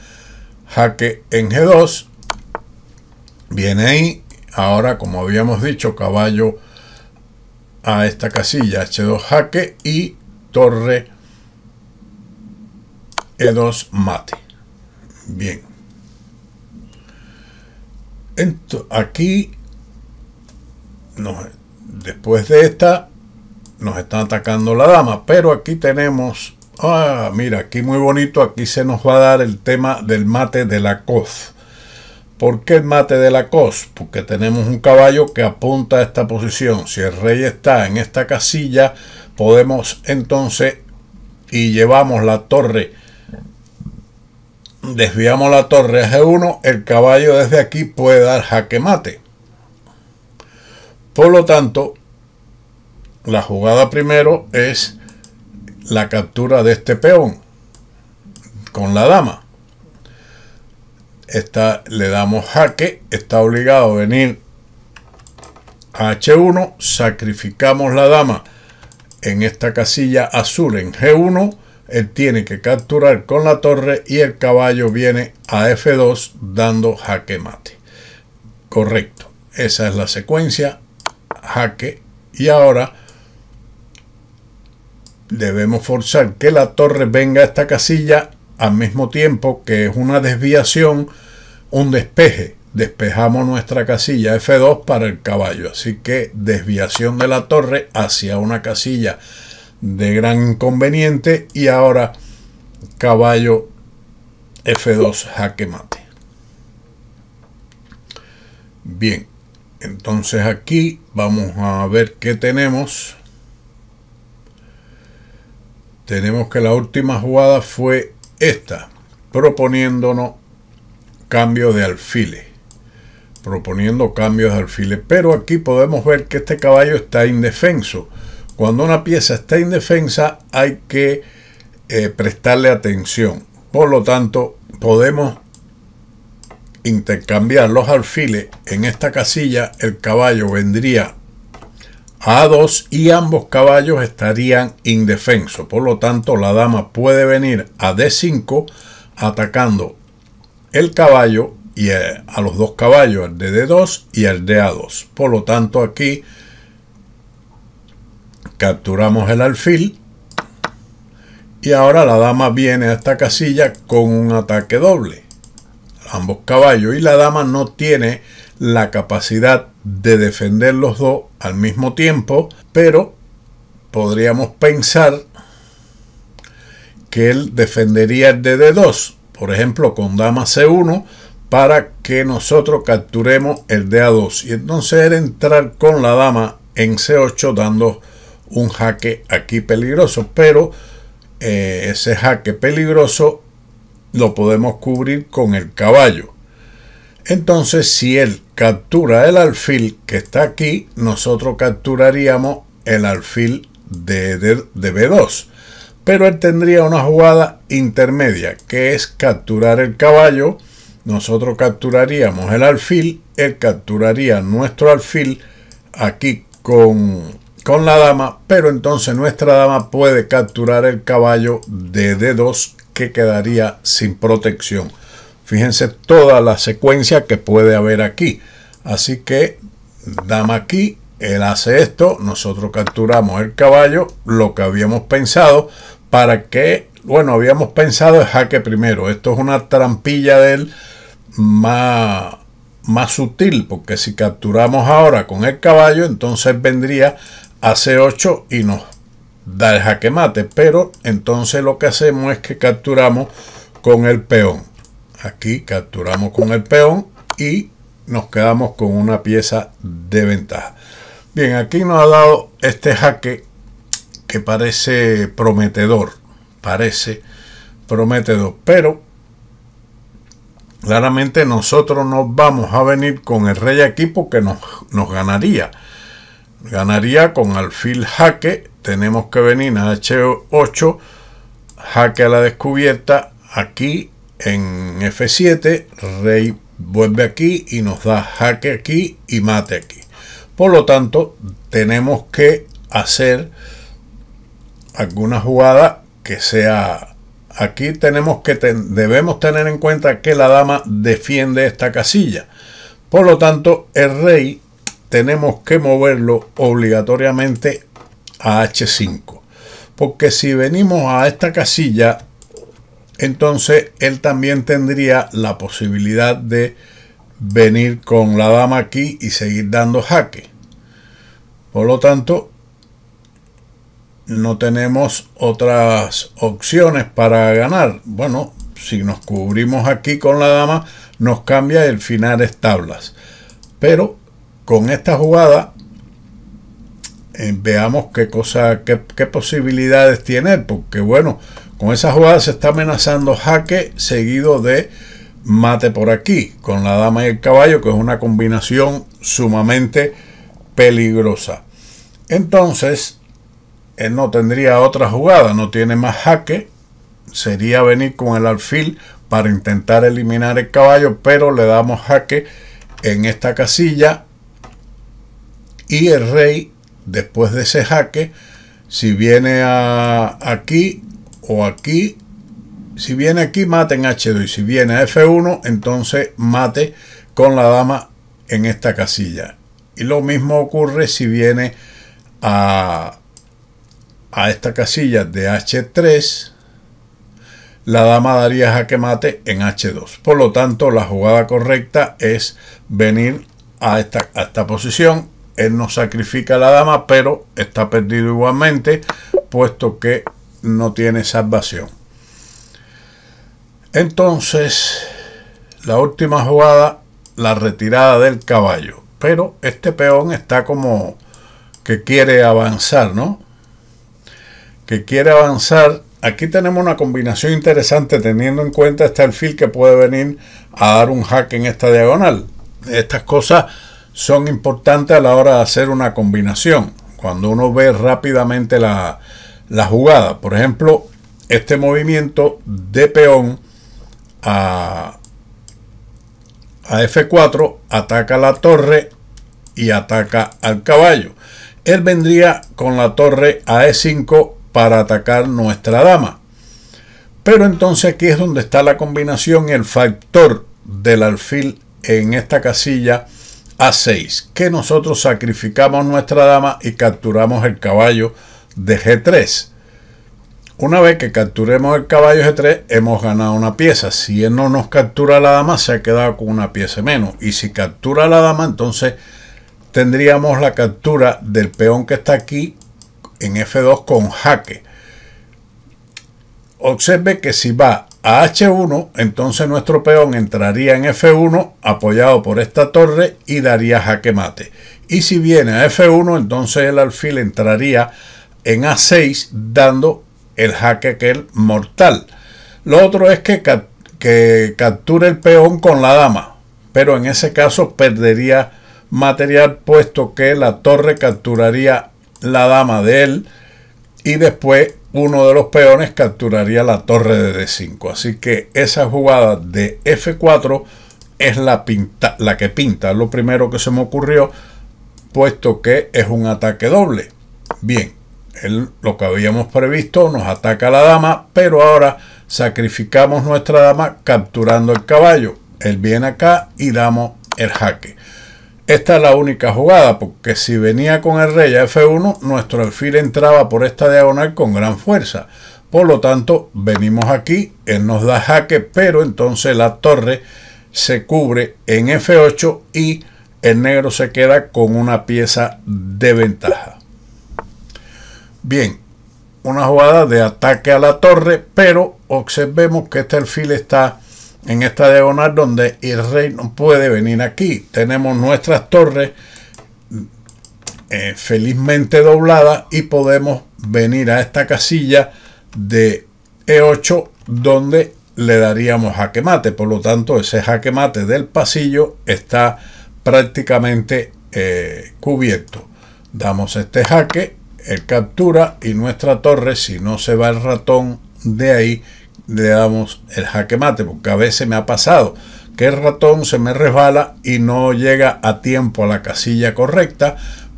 Jaque en G2. Viene ahí. Ahora, como habíamos dicho, caballo a esta casilla H2 jaque y torre E2 mate. Bien. Entonces, aquí, después de esta, nos están atacando la dama. Pero aquí tenemos, ah, mira, aquí muy bonito, aquí se nos va a dar el tema del mate de la coz. ¿Por qué el mate de la COS? Porque tenemos un caballo que apunta a esta posición. Si el rey está en esta casilla, podemos entonces y llevamos la torre. Desviamos la torre a G1, el caballo desde aquí puede dar jaque mate. Por lo tanto, la jugada primero es la captura de este peón con la dama. Está, le damos jaque, está obligado a venir a H1, sacrificamos la dama en esta casilla azul en G1, él tiene que capturar con la torre y el caballo viene a F2 dando jaque mate. Correcto, esa es la secuencia, jaque y ahora debemos forzar que la torre venga a esta casilla al mismo tiempo que es una desviación, un despeje. Despejamos nuestra casilla F2 para el caballo. Así que desviación de la torre hacia una casilla de gran inconveniente y ahora caballo F2 jaque mate. Bien, entonces aquí vamos a ver qué tenemos tenemos que la última jugada fue esta, proponiéndonos cambio de alfiles, proponiendo cambios de alfiles. Pero aquí podemos ver que este caballo está indefenso. Cuando una pieza está indefensa hay que eh, prestarle atención. Por lo tanto, podemos intercambiar los alfiles en esta casilla. El caballo vendría a2 y ambos caballos estarían indefensos. Por lo tanto, la dama puede venir a D5 atacando el caballo y eh, a los dos caballos, el de D2 y el de A2. Por lo tanto, aquí capturamos el alfil y ahora la dama viene a esta casilla con un ataque doble. Ambos caballos y la dama no tiene la capacidad de defender los dos al mismo tiempo, pero podríamos pensar que él defendería el de D2, por ejemplo, con dama C1, para que nosotros capturemos el de A2. Y entonces era entrar con la dama en C8 dando un jaque aquí peligroso, pero eh, ese jaque peligroso lo podemos cubrir con el caballo. Entonces, si él captura el alfil que está aquí, nosotros capturaríamos el alfil de, de, B2. Pero él tendría una jugada intermedia, que es capturar el caballo. Nosotros capturaríamos el alfil, él capturaría nuestro alfil aquí con, con la dama, pero entonces nuestra dama puede capturar el caballo de D2 que quedaría sin protección. Fíjense toda la secuencia que puede haber aquí. Así que dama aquí, él hace esto, nosotros capturamos el caballo, lo que habíamos pensado, para que, bueno, habíamos pensado el jaque primero. Esto es una trampilla de él más, más sutil, porque si capturamos ahora con el caballo, entonces vendría a C8 y nos da el jaque mate. Pero entonces lo que hacemos es que capturamos con el peón. Aquí capturamos con el peón y nos quedamos con una pieza de ventaja. Bien, aquí nos ha dado este jaque que parece prometedor, parece prometedor, pero claramente nosotros nos vamos a venir con el rey aquí porque nos, nos ganaría. Ganaría con alfil jaque, tenemos que venir a h8, jaque a la descubierta, aquí en F7, rey vuelve aquí y nos da jaque aquí y mate aquí. Por lo tanto, tenemos que hacer alguna jugada que sea... Aquí tenemos que debemos tener en cuenta que la dama defiende esta casilla. Por lo tanto, el rey tenemos que moverlo obligatoriamente a H5. Porque si venimos a esta casilla, entonces él también tendría la posibilidad de venir con la dama aquí y seguir dando jaque. Por lo tanto, no tenemos otras opciones para ganar. Bueno, si nos cubrimos aquí con la dama, nos cambia el final es tablas. Pero con esta jugada, eh, veamos qué cosa, qué posibilidades tiene, porque bueno, con esa jugada se está amenazando jaque seguido de mate por aquí, con la dama y el caballo, que es una combinación sumamente peligrosa. Entonces, él no tendría otra jugada, no tiene más jaque, sería venir con el alfil para intentar eliminar el caballo, pero le damos jaque en esta casilla y el rey, después de ese jaque, si viene a, aquí, o aquí, si viene aquí mate en H2 y si viene a F1 entonces mate con la dama en esta casilla. Y lo mismo ocurre si viene a, a esta casilla de H3 la dama daría jaque mate en H2. Por lo tanto, la jugada correcta es venir a esta, a esta posición. Él no sacrifica la dama, pero está perdido igualmente, puesto que no tiene salvación. Entonces, la última jugada, la retirada del caballo. Pero este peón está como que quiere avanzar, ¿no? Que quiere avanzar. Aquí tenemos una combinación interesante teniendo en cuenta este alfil que puede venir a dar un hack en esta diagonal. Estas cosas son importantes a la hora de hacer una combinación. Cuando uno ve rápidamente la, la jugada. Por ejemplo, este movimiento de peón a, a F4 ataca la torre y ataca al caballo. Él vendría con la torre a E5 para atacar nuestra dama. Pero entonces aquí es donde está la combinación, el factor del alfil en esta casilla A6, que nosotros sacrificamos nuestra dama y capturamos el caballo de G3. Una vez que capturemos el caballo G3, hemos ganado una pieza. Si él no nos captura la dama, se ha quedado con una pieza menos. Y si captura la dama, entonces tendríamos la captura del peón que está aquí en F2 con jaque. Observe que si va a H1, entonces nuestro peón entraría en F1 apoyado por esta torre y daría jaque mate. Y si viene a F1, entonces el alfil entraría en A6 dando el jaque el mortal. Lo otro es que, que capture el peón con la dama, pero en ese caso perdería material puesto que la torre capturaría la dama de él y después uno de los peones capturaría la torre de D5. Así que esa jugada de F4 es la, la que pinta, lo primero que se me ocurrió, puesto que es un ataque doble. Bien, lo que habíamos previsto, nos ataca la dama, pero ahora sacrificamos nuestra dama capturando el caballo. Él viene acá y damos el jaque. Esta es la única jugada, porque si venía con el rey a F1, nuestro alfil entraba por esta diagonal con gran fuerza. Por lo tanto, venimos aquí, él nos da jaque, pero entonces la torre se cubre en F8 y el negro se queda con una pieza de ventaja. Bien, una jugada de ataque a la torre, pero observemos que este alfil está en esta diagonal donde el rey no puede venir aquí. Tenemos nuestras torres eh, felizmente dobladas y podemos venir a esta casilla de E8 donde le daríamos jaque mate. Por lo tanto, ese jaque mate del pasillo está prácticamente eh, cubierto. Damos este jaque el captura y nuestra torre, si no se va el ratón de ahí, le damos el jaque mate, porque a veces me ha pasado que el ratón se me resbala y no llega a tiempo a la casilla correcta,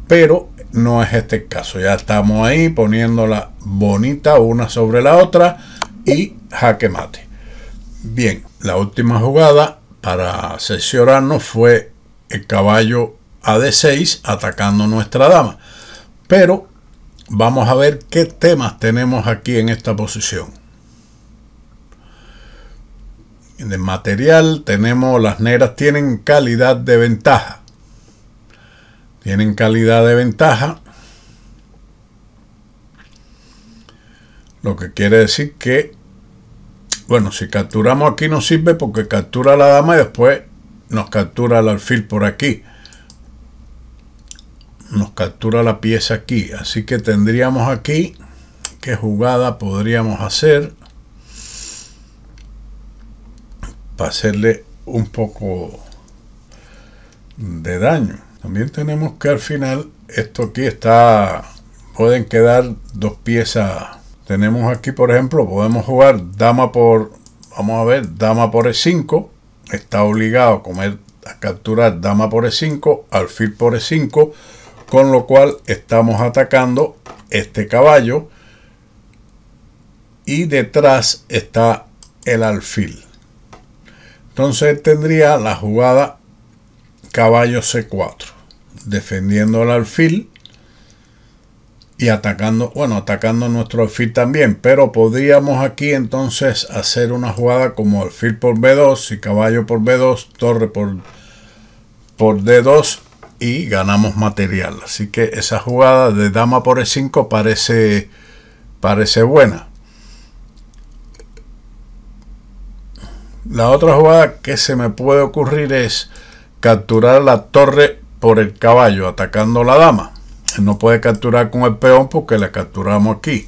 pero no es este caso. Ya estamos ahí poniéndola bonita una sobre la otra y jaque mate. Bien, la última jugada para asesorarnos fue el caballo a 6 atacando nuestra dama. Pero Vamos a ver qué temas tenemos aquí en esta posición. En el material tenemos, las negras tienen calidad de ventaja. Tienen calidad de ventaja. Lo que quiere decir que, bueno, si capturamos aquí no sirve porque captura la dama y después nos captura el alfil por aquí nos captura la pieza aquí. Así que tendríamos aquí qué jugada podríamos hacer para hacerle un poco de daño. También tenemos que al final esto aquí está, pueden quedar dos piezas. Tenemos aquí por ejemplo, podemos jugar dama por, vamos a ver, dama por E5. Está obligado a, comer, a capturar dama por E5, alfil por E5 con lo cual estamos atacando este caballo y detrás está el alfil. Entonces tendría la jugada caballo C4, defendiendo el alfil y atacando, bueno, atacando nuestro alfil también, pero podríamos aquí entonces hacer una jugada como alfil por B2 y caballo por B2, torre por, por D2 y ganamos material. Así que esa jugada de dama por e5 parece, parece buena. La otra jugada que se me puede ocurrir es capturar la torre por el caballo, atacando la dama. No puede capturar con el peón porque la capturamos aquí.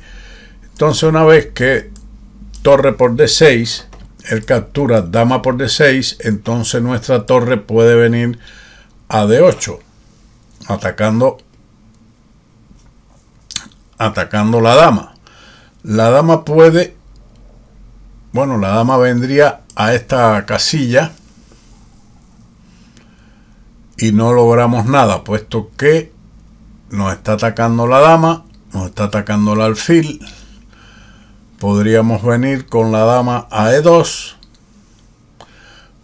Entonces una vez que torre por d6, él captura dama por d6, entonces nuestra torre puede venir a D8, atacando, atacando la dama. La dama puede, bueno, la dama vendría a esta casilla y no logramos nada, puesto que nos está atacando la dama, nos está atacando el alfil. Podríamos venir con la dama a E2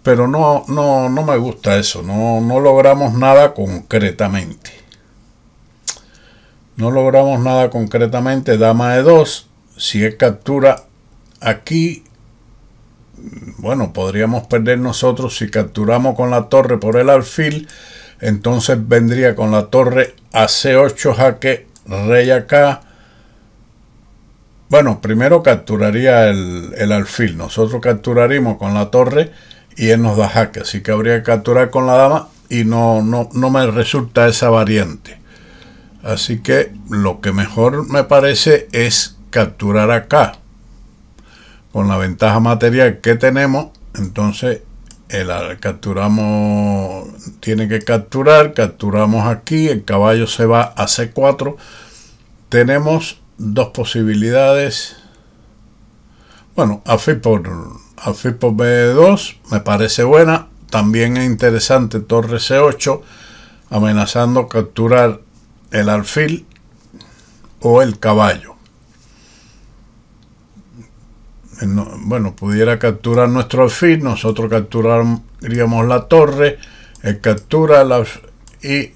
pero no, no, no me gusta eso, no, no logramos nada concretamente. No logramos nada concretamente, dama e 2, si es captura aquí, bueno, podríamos perder nosotros si capturamos con la torre por el alfil, entonces vendría con la torre a C8 jaque, rey acá, bueno, primero capturaría el, el, alfil. Nosotros capturaríamos con la torre y él nos da jaque, así que habría que capturar con la dama y no, no, me resulta esa variante. Así que lo que mejor me parece es capturar acá. Con la ventaja material que tenemos, entonces el, capturamos, tiene que capturar, capturamos aquí, el caballo se va a C4. Tenemos dos posibilidades. Bueno, a f por Alfil B2 me parece buena. También es interesante torre C8 amenazando capturar el alfil o el caballo. Bueno, pudiera capturar nuestro alfil, nosotros capturaríamos la torre, el captura y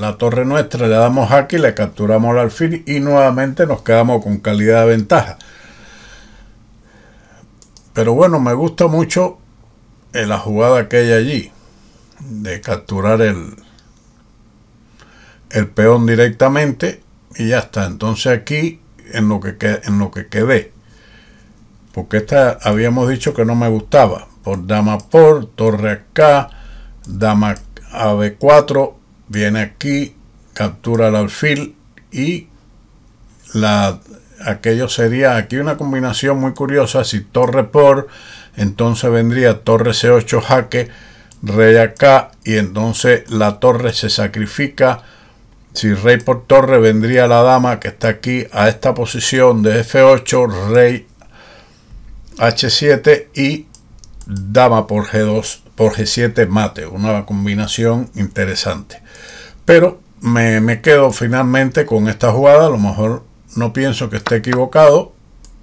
la torre nuestra le damos aquí, le capturamos el alfil y nuevamente nos quedamos con calidad de ventaja. Pero bueno, me gusta mucho eh, la jugada que hay allí de capturar el, el peón directamente y ya está. Entonces aquí en lo que, en lo que quedé. Porque esta habíamos dicho que no me gustaba. Por dama por, torre acá, dama a b4, viene aquí, captura el alfil y la, aquello sería aquí una combinación muy curiosa. Si torre por, entonces vendría torre C8 jaque, rey acá y entonces la torre se sacrifica. Si rey por torre vendría la dama que está aquí a esta posición de F8, rey H7 y dama por G2 por G7 mate. Una combinación interesante. Pero me, me quedo finalmente con esta jugada. A lo mejor no pienso que esté equivocado.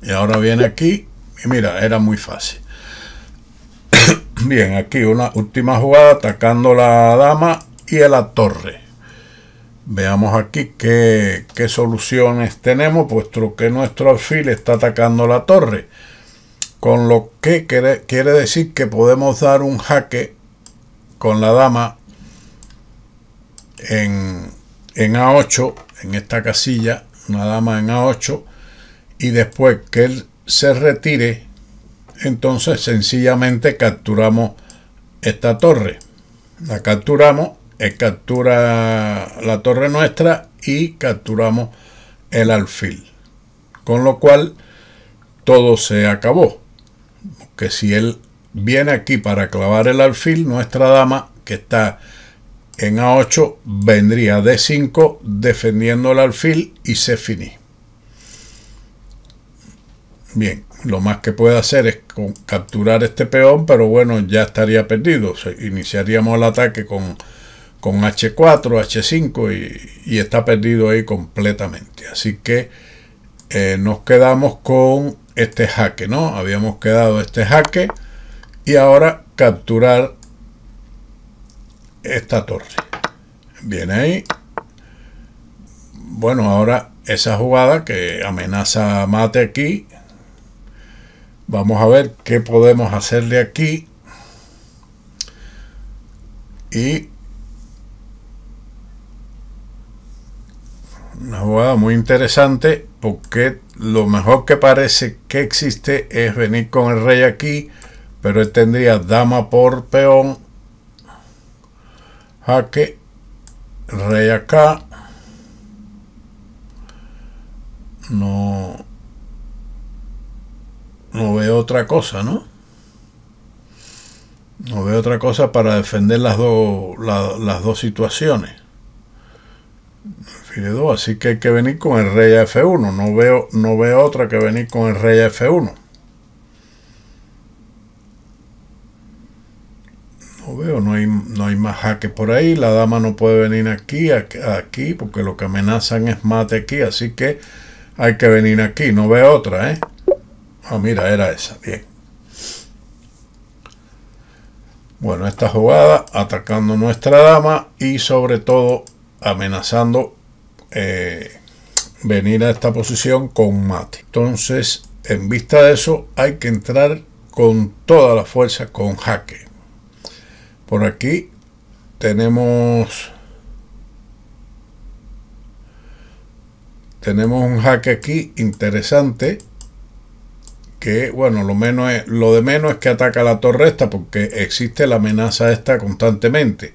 Y ahora viene aquí. Y mira, era muy fácil. Bien, aquí una última jugada atacando la dama y a la torre. Veamos aquí qué, soluciones tenemos, puesto que nuestro alfil está atacando la torre. Con lo que quiere, decir que podemos dar un jaque con la dama en, en A8, en esta casilla, una dama en A8, y después que él se retire, entonces sencillamente capturamos esta torre. La capturamos, captura la torre nuestra y capturamos el alfil. Con lo cual todo se acabó. Que si él viene aquí para clavar el alfil, nuestra dama que está en A8 vendría D5 defendiendo el alfil y se finí. Bien, lo más que puede hacer es capturar este peón, pero bueno, ya estaría perdido. iniciaríamos el ataque con, H4, H5 y, está perdido ahí completamente. Así que eh, nos quedamos con este jaque, ¿no? Habíamos quedado este jaque y ahora capturar esta torre. Viene ahí. Bueno, ahora esa jugada que amenaza Mate aquí. Vamos a ver qué podemos hacerle aquí. Y una jugada muy interesante porque lo mejor que parece que existe es venir con el rey aquí, pero él tendría dama por peón jaque, rey acá, no, no veo otra cosa, ¿no? No veo otra cosa para defender las, dos las dos situaciones. Así que hay que venir con el rey a F1. No veo, no veo otra que venir con el rey a F1. No veo, no hay, no hay más jaque por ahí. La dama no puede venir aquí, aquí, porque lo que amenazan es mate aquí. Así que hay que venir aquí. No veo otra, ¿eh? Ah, mira, era esa. Bien. Bueno, esta jugada atacando nuestra dama y sobre todo amenazando eh, venir a esta posición con mate. Entonces, en vista de eso, hay que entrar con toda la fuerza con jaque. Por aquí tenemos tenemos un hack aquí interesante que bueno lo menos lo de menos es que ataca la torre esta porque existe la amenaza esta constantemente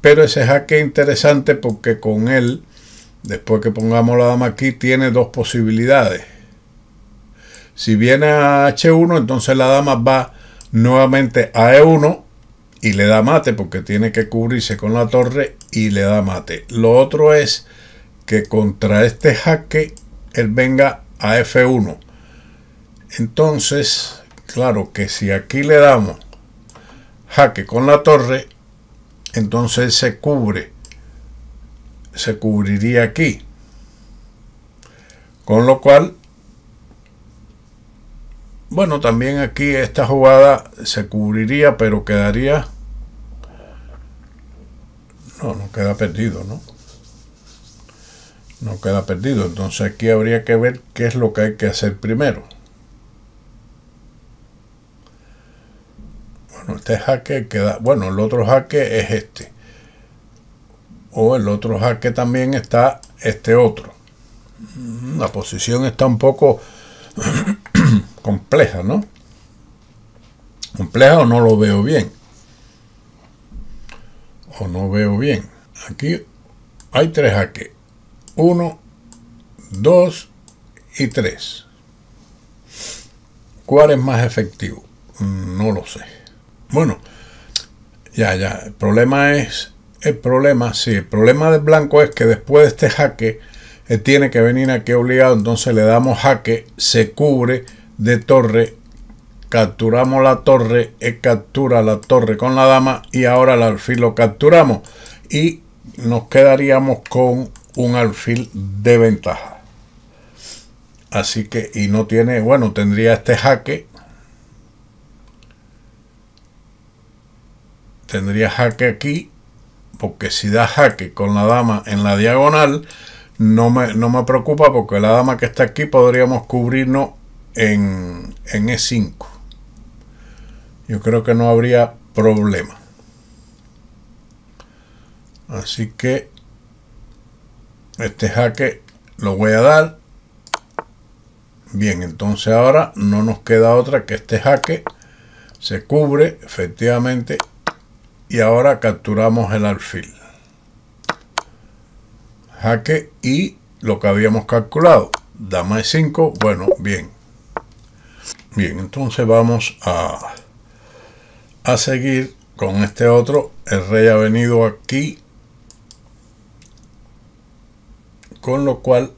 pero ese hack es interesante porque con él después que pongamos la dama aquí tiene dos posibilidades si viene a h1 entonces la dama va nuevamente a e1 y le da mate porque tiene que cubrirse con la torre y le da mate. Lo otro es que contra este jaque él venga a F1. Entonces, claro que si aquí le damos jaque con la torre, entonces se cubre. Se cubriría aquí. Con lo cual bueno, también aquí esta jugada se cubriría, pero quedaría... No, no queda perdido, ¿no? No queda perdido. Entonces aquí habría que ver qué es lo que hay que hacer primero. Bueno, este jaque queda... Bueno, el otro jaque es este. O el otro jaque también está este otro. Mm, la posición está un poco... compleja, ¿no? Compleja o no lo veo bien. O no veo bien. Aquí hay tres jaques. Uno, dos y tres. ¿Cuál es más efectivo? Mm, no lo sé. Bueno, ya, ya. El problema es. El problema, sí. El problema del blanco es que después de este jaque, eh, tiene que venir aquí obligado. Entonces le damos jaque, se cubre, de torre, capturamos la torre, captura la torre con la dama y ahora el alfil lo capturamos y nos quedaríamos con un alfil de ventaja. Así que, y no tiene, bueno, tendría este jaque. Tendría jaque aquí, porque si da jaque con la dama en la diagonal, no me, no me preocupa porque la dama que está aquí podríamos cubrirnos en, E5. E Yo creo que no habría problema. Así que este jaque lo voy a dar. Bien, entonces ahora no nos queda otra que este jaque se cubre efectivamente y ahora capturamos el alfil. Jaque y lo que habíamos calculado. Dama E5, bueno, bien. Bien, entonces vamos a, a seguir con este otro. El rey ha venido aquí, con lo cual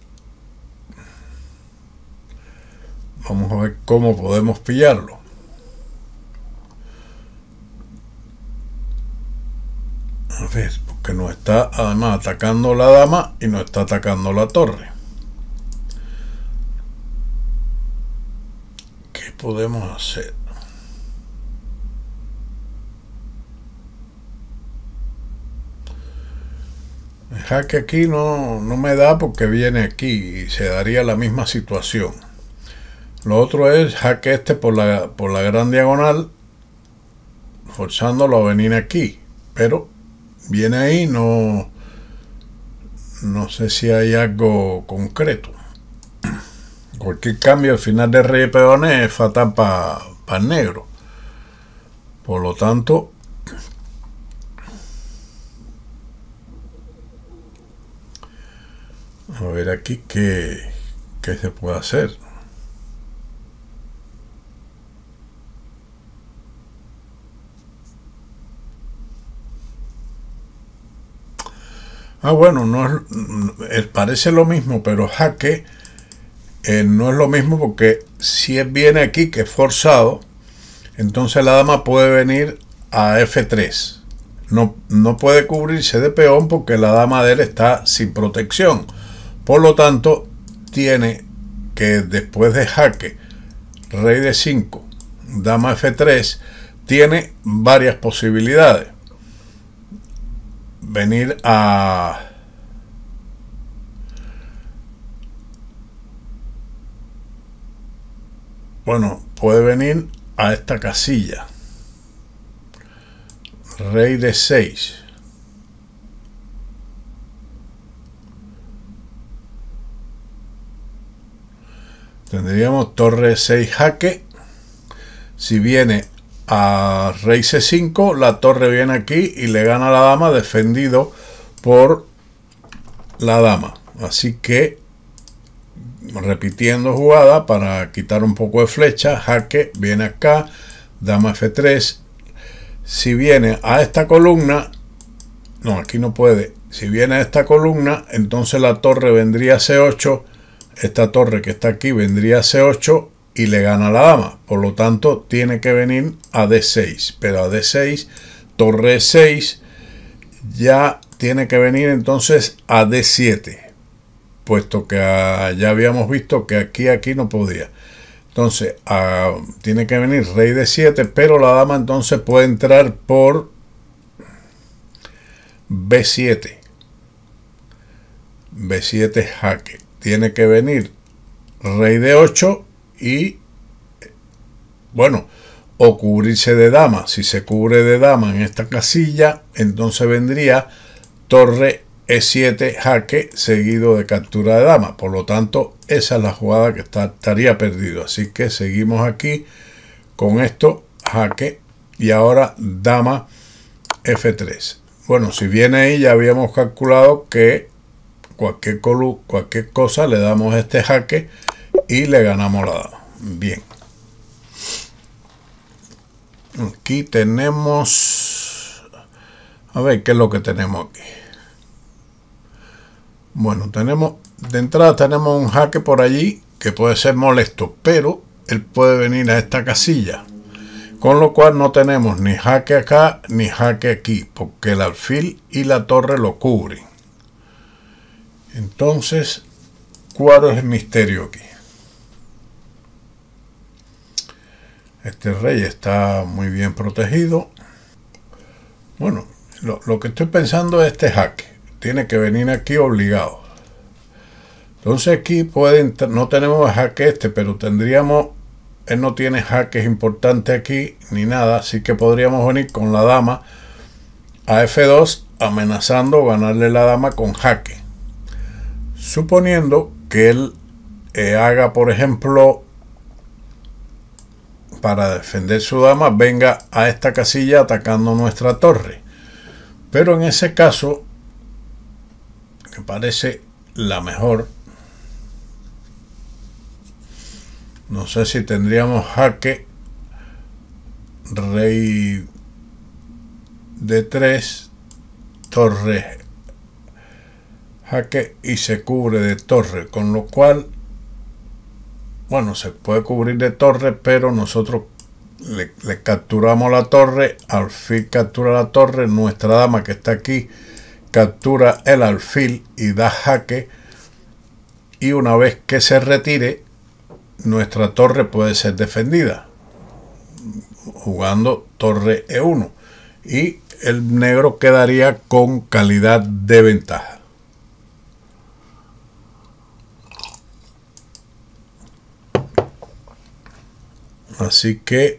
vamos a ver cómo podemos pillarlo. A ver, porque nos está además atacando la dama y nos está atacando la torre. podemos hacer? El jaque aquí no, no me da porque viene aquí y se daría la misma situación. Lo otro es jaque este por la, por la gran diagonal, forzándolo a venir aquí. Pero viene ahí, no, no sé si hay algo concreto. Cualquier cambio al final de de Peones es fatal para negro. Por lo tanto, a ver aquí qué, se puede hacer. Ah, bueno, no mm, parece lo mismo, pero jaque eh, no es lo mismo porque si viene aquí, que es forzado, entonces la dama puede venir a F3. No, no puede cubrirse de peón porque la dama de él está sin protección. Por lo tanto, tiene que después de jaque, rey de 5, dama F3, tiene varias posibilidades. Venir a Bueno, puede venir a esta casilla. Rey de 6. Tendríamos torre 6 jaque. Si viene a rey c5, la torre viene aquí y le gana a la dama defendido por la dama. Así que repitiendo jugada para quitar un poco de flecha, jaque, viene acá, dama F3. Si viene a esta columna, no, aquí no puede. Si viene a esta columna, entonces la torre vendría a C8, esta torre que está aquí vendría a C8 y le gana la dama. Por lo tanto, tiene que venir a D6, pero a D6, torre 6, ya tiene que venir entonces a D7 puesto que ya habíamos visto que aquí, aquí no podía. Entonces, tiene que venir rey de 7, pero la dama entonces puede entrar por B7. B7 jaque. Tiene que venir rey de 8 y, bueno, o cubrirse de dama. Si se cubre de dama en esta casilla, entonces vendría torre e7 jaque seguido de captura de dama. Por lo tanto, esa es la jugada que estaría perdido. Así que seguimos aquí con esto jaque y ahora dama F3. Bueno, si viene ahí ya habíamos calculado que cualquier, colu cualquier cosa le damos este jaque y le ganamos la dama. Bien. Aquí tenemos... A ver, ¿qué es lo que tenemos aquí? Bueno, tenemos de entrada tenemos un jaque por allí que puede ser molesto, pero él puede venir a esta casilla. Con lo cual no tenemos ni jaque acá ni jaque aquí, porque el alfil y la torre lo cubren. Entonces, ¿cuál es el misterio aquí? Este rey está muy bien protegido. Bueno, lo, lo que estoy pensando es este jaque tiene que venir aquí obligado. Entonces aquí pueden, no tenemos jaque este, pero tendríamos, él no tiene jaques importantes aquí ni nada, así que podríamos venir con la dama a F2 amenazando ganarle la dama con jaque. Suponiendo que él eh, haga, por ejemplo, para defender su dama, venga a esta casilla atacando nuestra torre. Pero en ese caso, me parece la mejor. No sé si tendríamos jaque, rey de 3, torre, jaque y se cubre de torre, con lo cual, bueno, se puede cubrir de torre, pero nosotros le capturamos la torre, al fin captura la torre, nuestra dama que está aquí, captura el alfil y da jaque y una vez que se retire nuestra torre puede ser defendida jugando torre E1 y el negro quedaría con calidad de ventaja. Así que,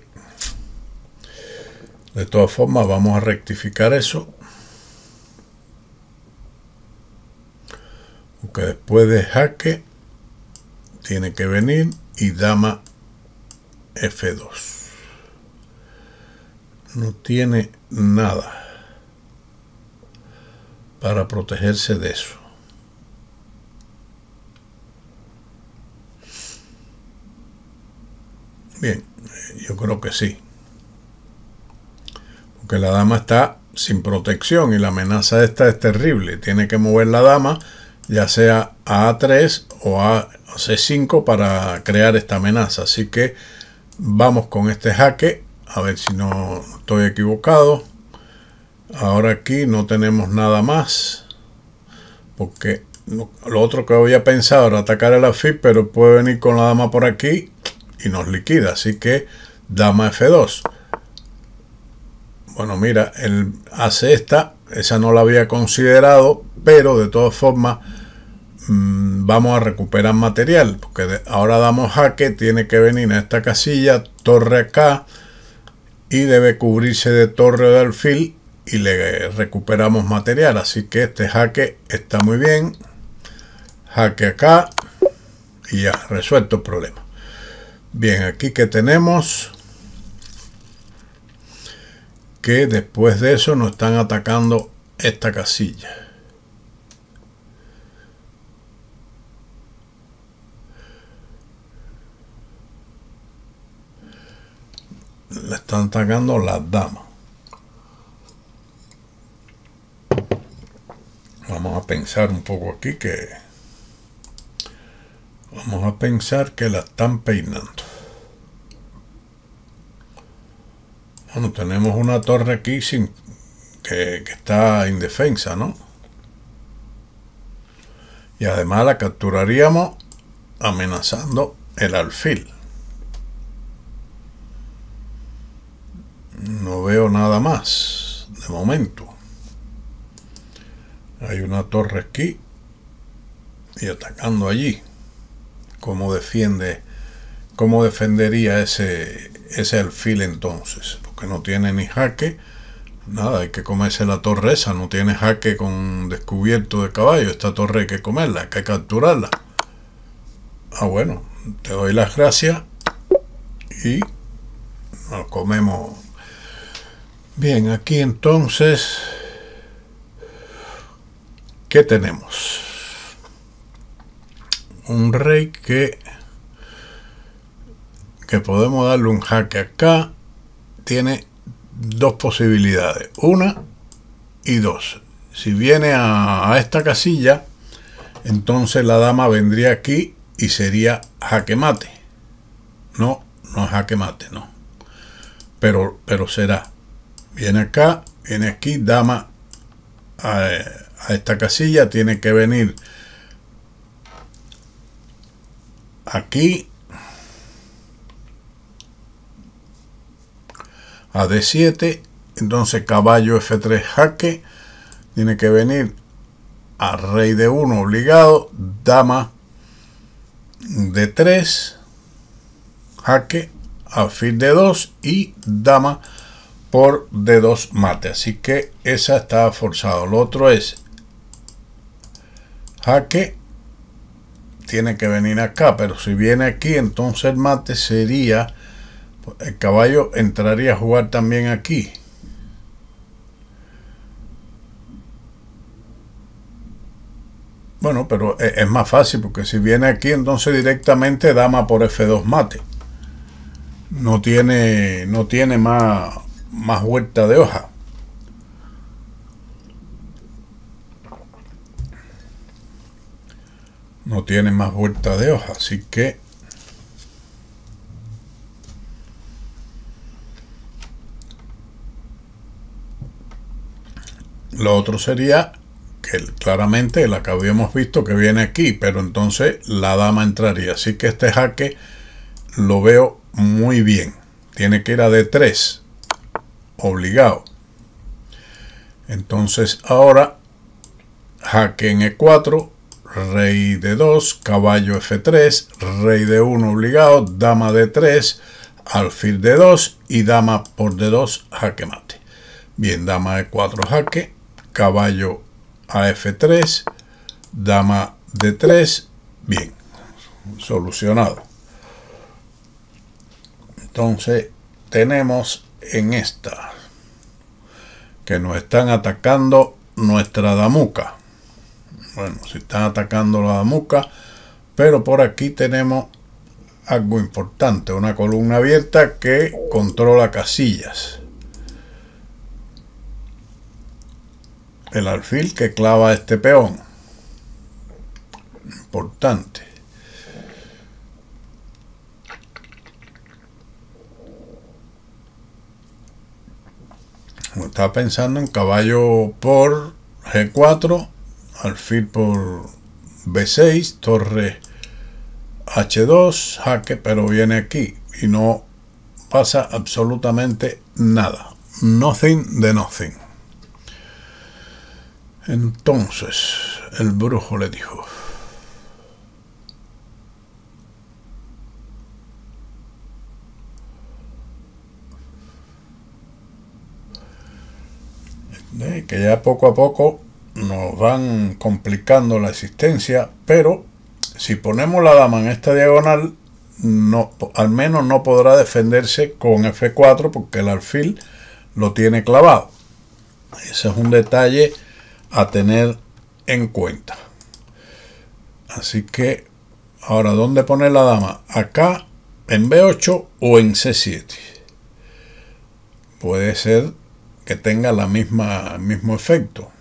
de todas formas, vamos a rectificar eso Porque después de jaque tiene que venir y dama F2. No tiene nada para protegerse de eso. Bien, yo creo que sí. Porque la dama está sin protección y la amenaza esta es terrible. Tiene que mover la dama ya sea a 3 o a C5 para crear esta amenaza. Así que vamos con este jaque, a ver si no estoy equivocado. Ahora aquí no tenemos nada más, porque lo otro que había pensado era atacar el AFIP, pero puede venir con la dama por aquí y nos liquida. Así que dama F2. Bueno, mira, él hace esta, esa no la había considerado, pero de todas formas Mm, vamos a recuperar material, porque ahora damos jaque, tiene que venir a esta casilla, torre acá, y debe cubrirse de torre de alfil y le recuperamos material. Así que este jaque está muy bien. Jaque acá y ya, resuelto el problema. Bien, aquí que tenemos que después de eso nos están atacando esta casilla. ...la están atacando las damas. Vamos a pensar un poco aquí que... Vamos a pensar que la están peinando. Bueno, tenemos una torre aquí sin, que, que está indefensa, ¿no? Y además la capturaríamos amenazando el alfil. no veo nada más de momento hay una torre aquí y atacando allí cómo defiende cómo defendería ese ese alfil entonces porque no tiene ni jaque nada hay que comerse la torre esa no tiene jaque con descubierto de caballo esta torre hay que comerla hay que capturarla ah bueno te doy las gracias y nos comemos Bien, aquí entonces, ¿qué tenemos? Un rey que, que podemos darle un jaque acá, tiene dos posibilidades, una y dos. Si viene a, esta casilla, entonces la dama vendría aquí y sería jaque mate. No, no es jaque mate, no. Pero, pero será. Viene acá, viene aquí, dama a, esta casilla. Tiene que venir aquí a D7. Entonces caballo F3 jaque. Tiene que venir a rey de 1 obligado, dama de 3, jaque, alfil de 2 y dama por D2 mate. Así que esa está forzado. Lo otro es jaque. Tiene que venir acá. Pero si viene aquí, entonces el mate sería... El caballo entraría a jugar también aquí. Bueno, pero e, es más fácil porque si viene aquí entonces directamente dama por F2 mate. No tiene, no tiene más, más vuelta de hoja. No tiene más vuelta de hoja, así que lo otro sería que claramente la que habíamos visto que viene aquí, pero entonces la dama entraría. Así que este jaque lo veo muy bien. Tiene que ir a D3 obligado. Entonces ahora jaque en e4, rey de 2, caballo f3, rey de 1 obligado, dama de 3, alfil de 2 y dama por de 2 jaque mate. Bien, dama e4 jaque, caballo a f3, dama de 3, bien, solucionado. Entonces tenemos en esta. Que nos están atacando nuestra damuca. Bueno, si están atacando la damuca. Pero por aquí tenemos algo importante. Una columna abierta que controla casillas. El alfil que clava este peón. Importante. Estaba pensando en caballo por G4, alfil por B6, torre H2, jaque, pero viene aquí y no pasa absolutamente nada. Nothing de nothing. Entonces el brujo le dijo, que ya poco a poco nos van complicando la existencia, pero si ponemos la dama en esta diagonal, no, al menos no podrá defenderse con F4 porque el alfil lo tiene clavado. Ese es un detalle a tener en cuenta. Así que, ahora, ¿dónde poner la dama? Acá, en B8 o en C7. Puede ser que tenga la misma mismo efecto.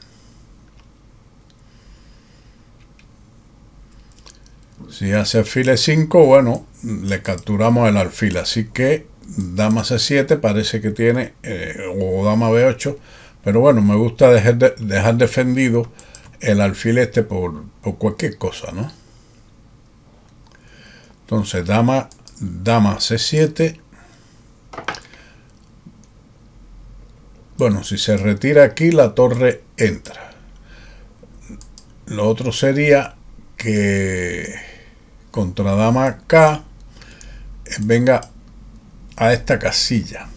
Si hace alfil E5, bueno, le capturamos el alfil. Así que dama C7 parece que tiene, eh, o dama B8. Pero bueno, me gusta dejar, dejar defendido el alfil este por, por, cualquier cosa, ¿no? Entonces, dama, dama C7 Bueno, si se retira aquí, la torre entra. Lo otro sería que contra dama K venga a esta casilla.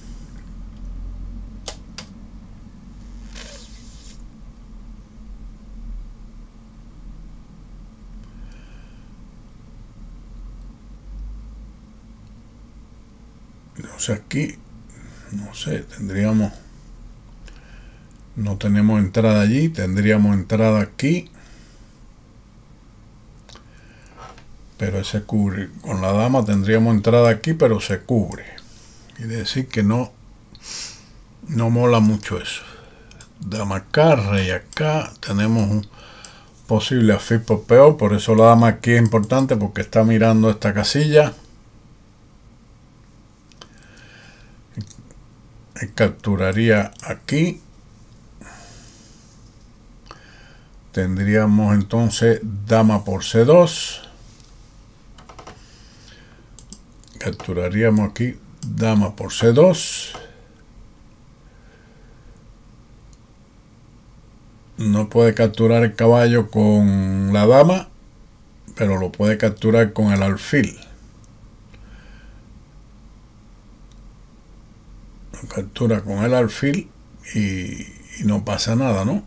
No sé, aquí, no sé, tendríamos no tenemos entrada allí, tendríamos entrada aquí. Pero se cubre. Con la dama tendríamos entrada aquí, pero se cubre. y decir que no, no mola mucho eso. Dama acá, rey acá. Tenemos un posible por peor. Por eso la dama aquí es importante porque está mirando esta casilla. capturaría aquí Tendríamos entonces dama por C2. Capturaríamos aquí dama por C2. No puede capturar el caballo con la dama, pero lo puede capturar con el alfil. Lo captura con el alfil y, y no pasa nada, ¿no?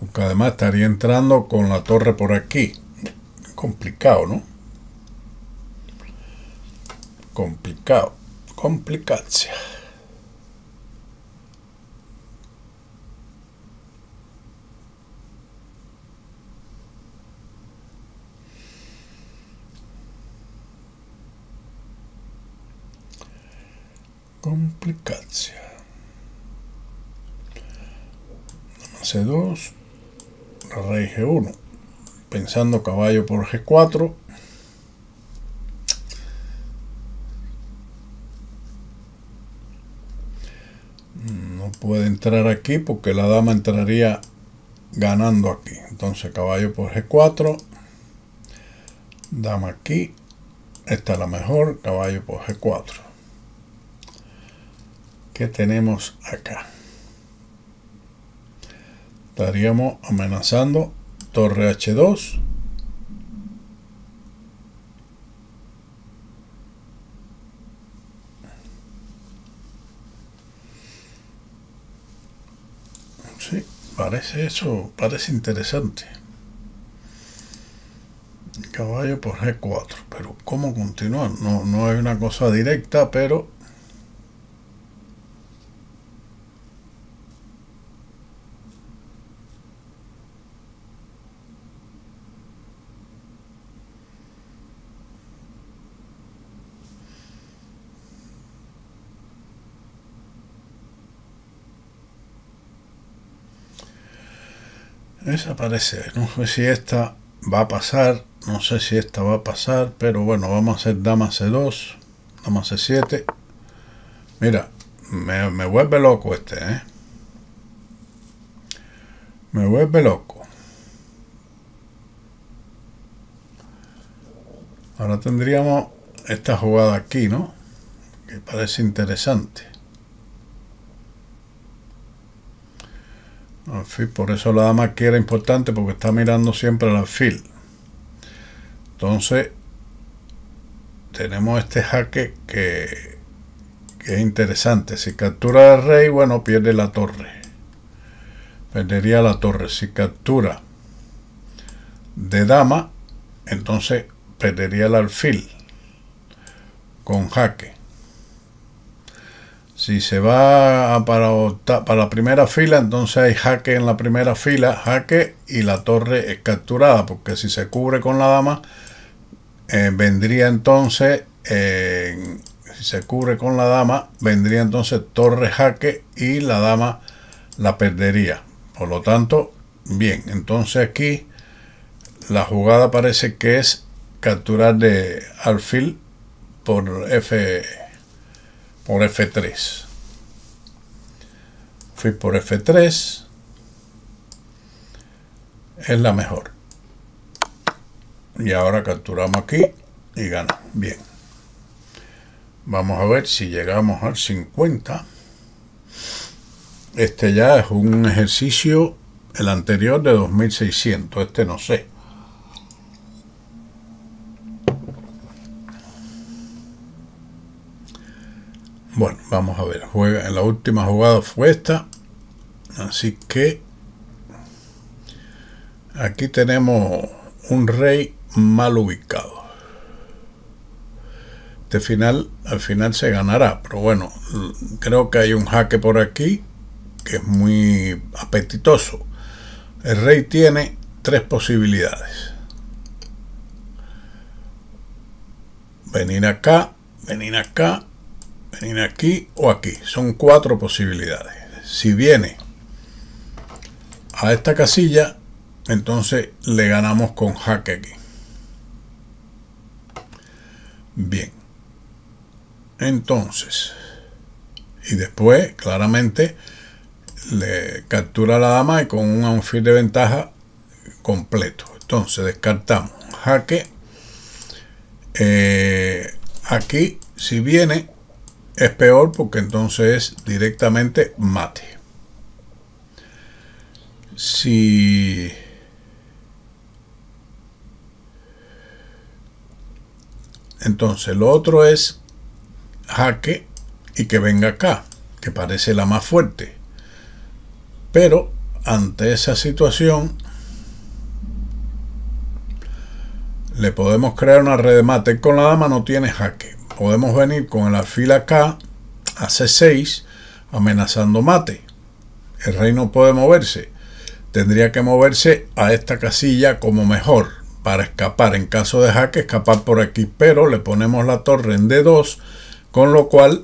Porque además estaría entrando con la torre por aquí. Complicado, ¿no? Complicado. complicacia, complicancia. c dos rey g1 pensando caballo por g4 no puede entrar aquí porque la dama entraría ganando aquí entonces caballo por g4 dama aquí esta es la mejor caballo por g4 que tenemos acá estaríamos amenazando torre h2 sí, parece eso parece interesante caballo por g4 pero cómo continuar no, no hay una cosa directa pero Esa parece, no sé si esta va a pasar, no sé si esta va a pasar, pero bueno, vamos a hacer dama c2, dama c7. Mira, me, me vuelve loco este, ¿eh? Me vuelve loco. Ahora tendríamos esta jugada aquí, ¿no? Que parece interesante. Ah, por eso la dama aquí era importante porque está mirando siempre al alfil. Entonces, tenemos este jaque que, que, es interesante. Si captura al rey, bueno, pierde la torre. Perdería la torre. Si captura de dama, entonces perdería el alfil con jaque. Si se va para, para la primera fila, entonces hay jaque en la primera fila, jaque y la torre es capturada, porque si se cubre con la dama, eh, vendría entonces, eh, si se cubre con la dama, vendría entonces torre jaque y la dama la perdería. Por lo tanto, bien, entonces aquí la jugada parece que es capturar de alfil por F por F3. Fui por F3. Es la mejor. Y ahora capturamos aquí y gana Bien. Vamos a ver si llegamos al 50. Este ya es un ejercicio, el anterior de 2600. Este no sé. Bueno, vamos a ver. la última jugada fue esta. Así que aquí tenemos un rey mal ubicado. Este final, al final se ganará. Pero bueno, creo que hay un jaque por aquí que es muy apetitoso. El rey tiene tres posibilidades. Venir acá, venir acá en aquí o aquí. Son cuatro posibilidades. Si viene a esta casilla, entonces le ganamos con jaque aquí. Bien. Entonces, y después, claramente, le captura la dama y con un anfil de ventaja completo. Entonces, descartamos jaque. Eh, aquí, si viene, es peor porque entonces es directamente mate. Si... Entonces lo otro es jaque y que venga acá, que parece la más fuerte. Pero ante esa situación le podemos crear una red de mate. Con la dama no tiene jaque podemos venir con la fila K a C6 amenazando mate. El rey no puede moverse. Tendría que moverse a esta casilla como mejor para escapar. En caso de jaque, escapar por aquí. Pero le ponemos la torre en D2, con lo cual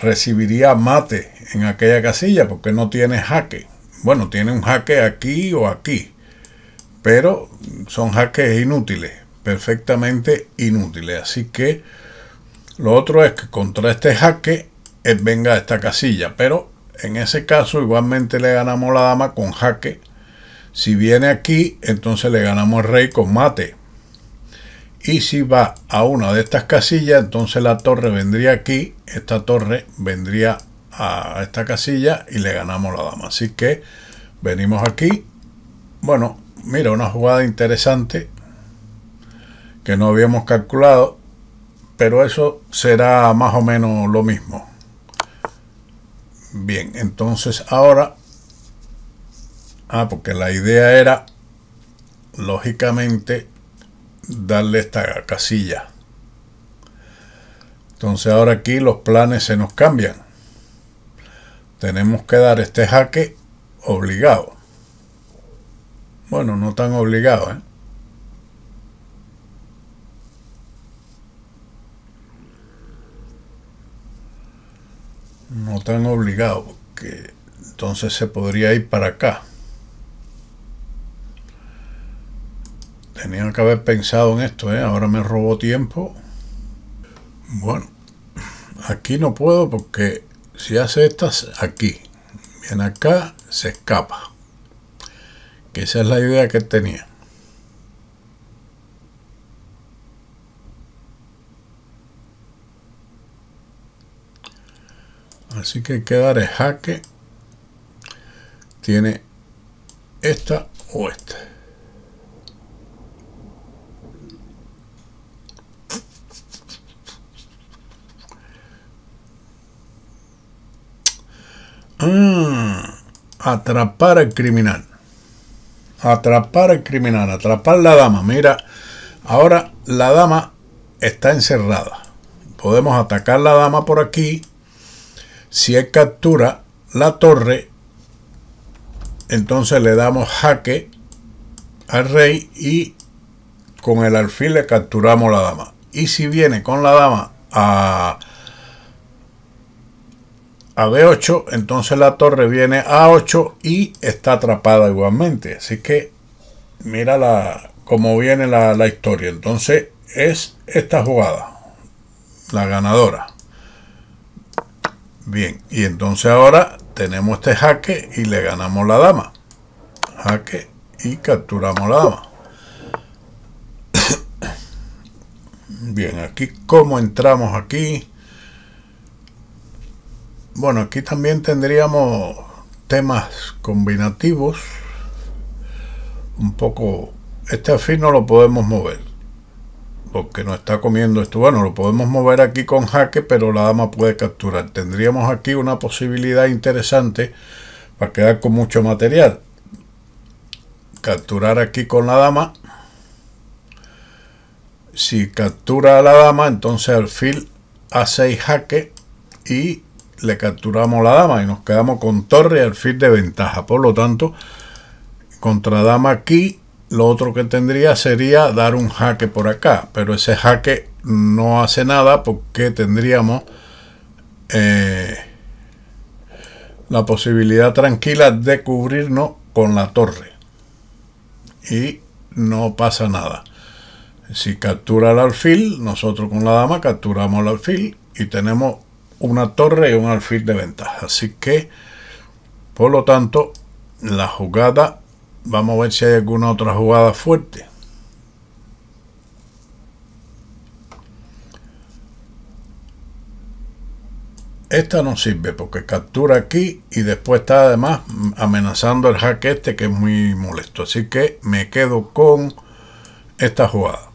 recibiría mate en aquella casilla porque no tiene jaque. Bueno, tiene un jaque aquí o aquí, pero son jaques inútiles perfectamente inútiles. Así que lo otro es que contra este jaque venga a esta casilla. Pero en ese caso igualmente le ganamos la dama con jaque. Si viene aquí, entonces le ganamos rey con mate. Y si va a una de estas casillas, entonces la torre vendría aquí. Esta torre vendría a esta casilla y le ganamos la dama. Así que venimos aquí. Bueno, mira, una jugada interesante que no habíamos calculado, pero eso será más o menos lo mismo. Bien, entonces ahora, ah, porque la idea era, lógicamente, darle esta casilla. Entonces ahora aquí los planes se nos cambian. Tenemos que dar este jaque obligado. Bueno, no tan obligado, ¿eh? no tan obligado, que entonces se podría ir para acá. Tenía que haber pensado en esto, ¿eh? ahora me robó tiempo. Bueno, aquí no puedo porque si hace estas, aquí. bien acá, se escapa. Que esa es la idea que tenía. Así que hay el jaque. Tiene esta o esta. Ah, atrapar al criminal. Atrapar al criminal, atrapar la dama. Mira, ahora la dama está encerrada. Podemos atacar la dama por aquí si él captura la torre, entonces le damos jaque al rey y con el alfil le capturamos la dama. Y si viene con la dama a, a B8, entonces la torre viene a 8 y está atrapada igualmente. Así que mira la, cómo viene la historia. Entonces es esta jugada, la ganadora. Bien, y entonces ahora tenemos este jaque y le ganamos la dama. Jaque y capturamos la dama. Bien, aquí cómo entramos aquí. Bueno, aquí también tendríamos temas combinativos. Un poco... Este afín no lo podemos mover porque nos está comiendo esto. Bueno, lo podemos mover aquí con jaque, pero la dama puede capturar. Tendríamos aquí una posibilidad interesante para quedar con mucho material. Capturar aquí con la dama. Si captura a la dama, entonces alfil a6 jaque y le capturamos la dama y nos quedamos con torre y alfil de ventaja. Por lo tanto, contra dama aquí lo otro que tendría sería dar un jaque por acá, pero ese jaque no hace nada porque tendríamos eh, la posibilidad tranquila de cubrirnos con la torre. Y no pasa nada. Si captura el alfil, nosotros con la dama capturamos el alfil y tenemos una torre y un alfil de ventaja. Así que, por lo tanto, la jugada Vamos a ver si hay alguna otra jugada fuerte. Esta no sirve porque captura aquí y después está además amenazando el hack este que es muy molesto. Así que me quedo con esta jugada.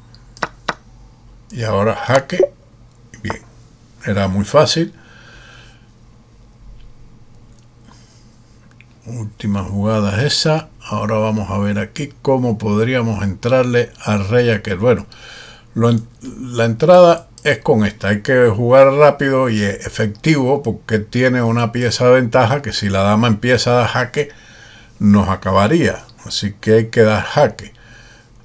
Y ahora jaque. Bien, era muy fácil. Última jugada esa. Ahora vamos a ver aquí cómo podríamos entrarle al rey que Bueno, la entrada es con esta. Hay que jugar rápido y e, efectivo porque tiene una pieza de ventaja que si la dama empieza a dar jaque nos acabaría. Así que hay que dar jaque.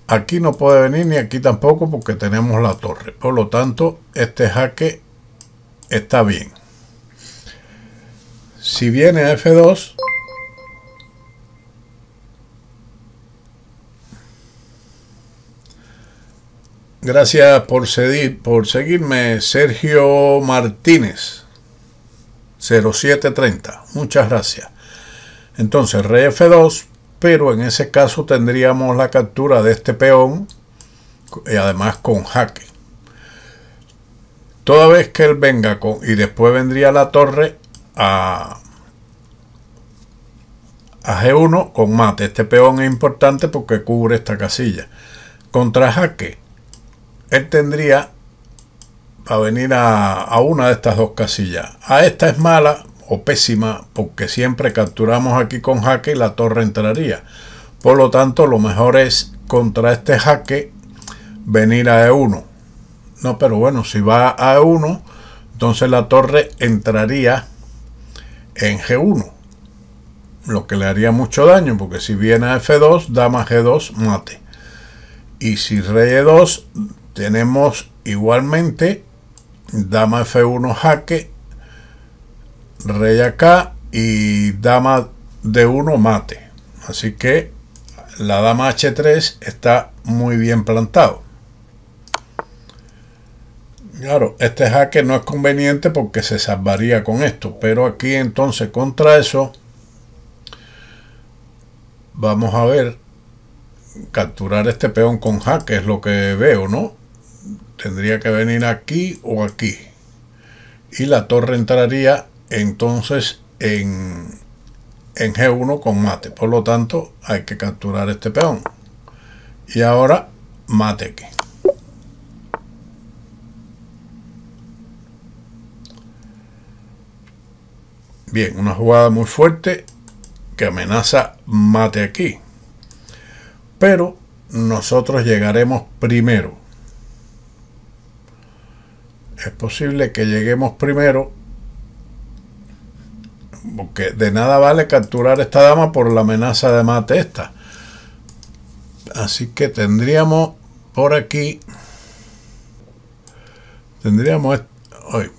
Aquí no puede venir ni aquí tampoco porque tenemos la torre. Por lo tanto, este jaque está bien. Si viene F2, Gracias por, seguir por seguirme, Sergio Martínez, 0730. Muchas gracias. Entonces, f 2 pero en ese caso tendríamos la captura de este peón, y además con jaque. Toda vez que él venga con, y después vendría la torre a, a G1 con mate. Este peón es importante porque cubre esta casilla. Contra jaque él tendría para venir a, una de estas dos casillas. A esta es mala o pésima porque siempre capturamos aquí con jaque y la torre entraría. Por lo tanto, lo mejor es contra este jaque venir a E1. No, pero bueno, si va a E1, entonces la torre entraría en G1. Lo que le haría mucho daño, porque si viene a F2, dama G2, mate. Y si rey E2, tenemos igualmente dama f1 jaque, rey acá y dama d1 mate. Así que la dama h3 está muy bien plantado. Claro, este jaque no es conveniente porque se salvaría con esto, pero aquí entonces contra eso vamos a ver capturar este peón con jaque es lo que veo, ¿no? Tendría que venir aquí o aquí. Y la torre entraría entonces en, en G1 con mate. Por lo tanto, hay que capturar este peón. Y ahora mate aquí. Bien, una jugada muy fuerte que amenaza mate aquí. Pero nosotros llegaremos primero es posible que lleguemos primero, porque de nada vale capturar esta dama por la amenaza de mate esta. Así que tendríamos por aquí, tendríamos, hoy,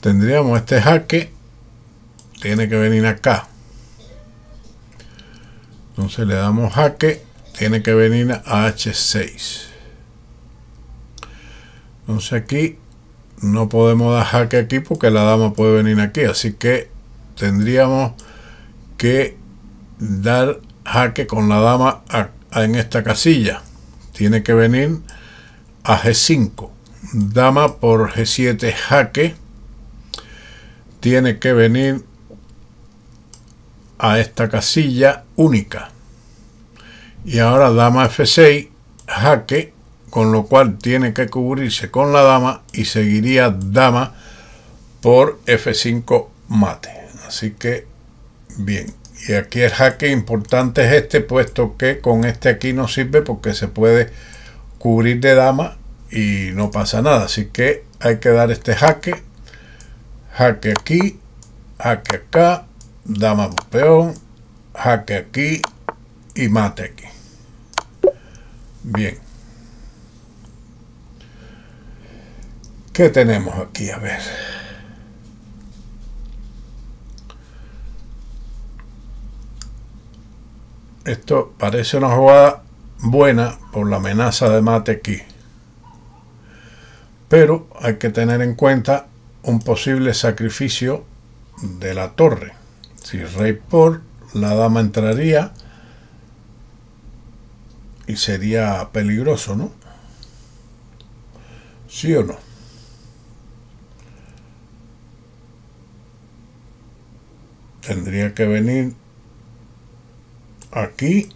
tendríamos este jaque, tiene que venir acá. Entonces le damos jaque, tiene que venir a H6. Entonces aquí no podemos dar jaque aquí porque la dama puede venir aquí. Así que tendríamos que dar jaque con la dama en esta casilla. Tiene que venir a G5. Dama por G7 jaque. Tiene que venir a esta casilla única. Y ahora dama F6 jaque con lo cual tiene que cubrirse con la dama y seguiría dama por F5 mate. Así que bien. Y aquí el jaque importante es este, puesto que con este aquí no sirve porque se puede cubrir de dama y no pasa nada. Así que hay que dar este jaque. Jaque aquí, jaque acá, dama peón, jaque aquí y mate aquí. Bien. ¿Qué tenemos aquí? A ver. Esto parece una jugada buena por la amenaza de mate aquí. Pero hay que tener en cuenta un posible sacrificio de la torre. Si rey por, la dama entraría y sería peligroso, ¿no? ¿Sí o no? tendría que venir aquí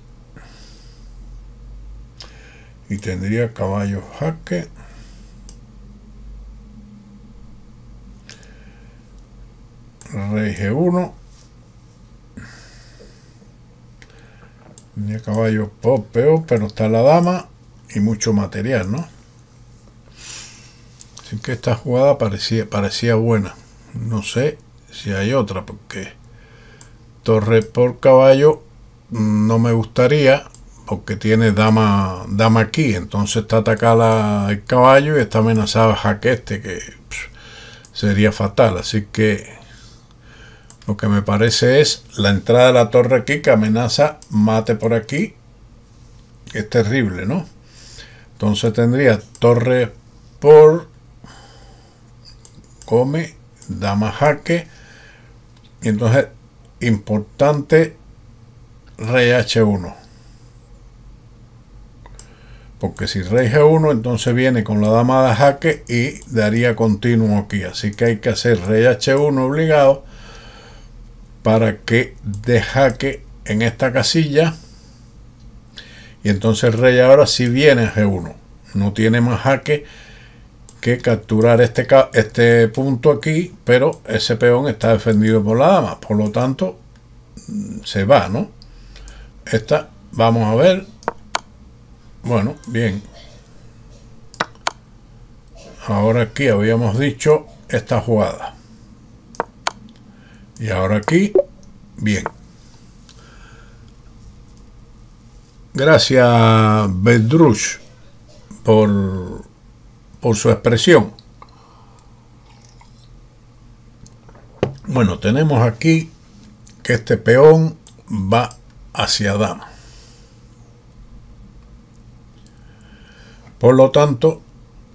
y tendría caballo jaque rey g1 tendría caballo popeo pero está la dama y mucho material no así que esta jugada parecía parecía buena no sé si hay otra porque Torre por caballo no me gustaría porque tiene dama, dama aquí. Entonces está atacada el caballo y está amenazada este. que sería fatal. Así que lo que me parece es la entrada de la torre aquí que amenaza mate por aquí. Es terrible, ¿no? Entonces tendría torre por come, dama jaque. Y entonces importante rey h1 porque si rey g1 entonces viene con la dama de jaque y daría continuo aquí así que hay que hacer rey h1 obligado para que de jaque en esta casilla y entonces el rey ahora si viene a g1 no tiene más jaque que capturar este, este punto aquí, pero ese peón está defendido por la dama, por lo tanto mm, se va, ¿no? Esta, vamos a ver. Bueno, bien. Ahora aquí habíamos dicho esta jugada. Y ahora aquí, bien. Gracias, Bedrush, por por su expresión. Bueno, tenemos aquí que este peón va hacia dama. Por lo tanto,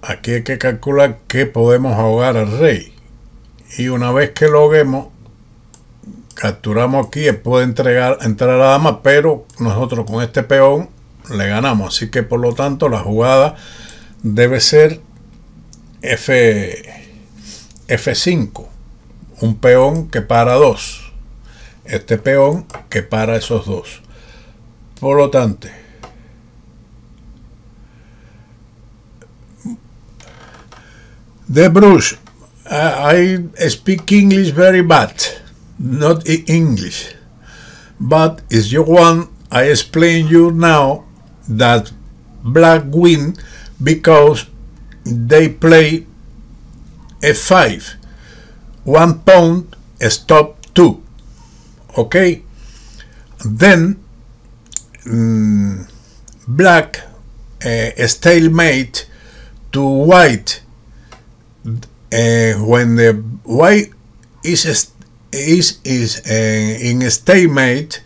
aquí hay que calcular que podemos ahogar al rey. Y una vez que lo hagamos, capturamos aquí, puede entregar, entrar a la dama, pero nosotros con este peón le ganamos. Así que por lo tanto la jugada debe ser F, F5, un peón que para dos, este peón que para esos dos. Por lo tanto, De Bruce, I speak English very bad, not English. But if you want, I explain you now that black win because they play f5 one pawn stop two okay then mm, black uh, stalemate to white uh, when the white is is is uh, in stalemate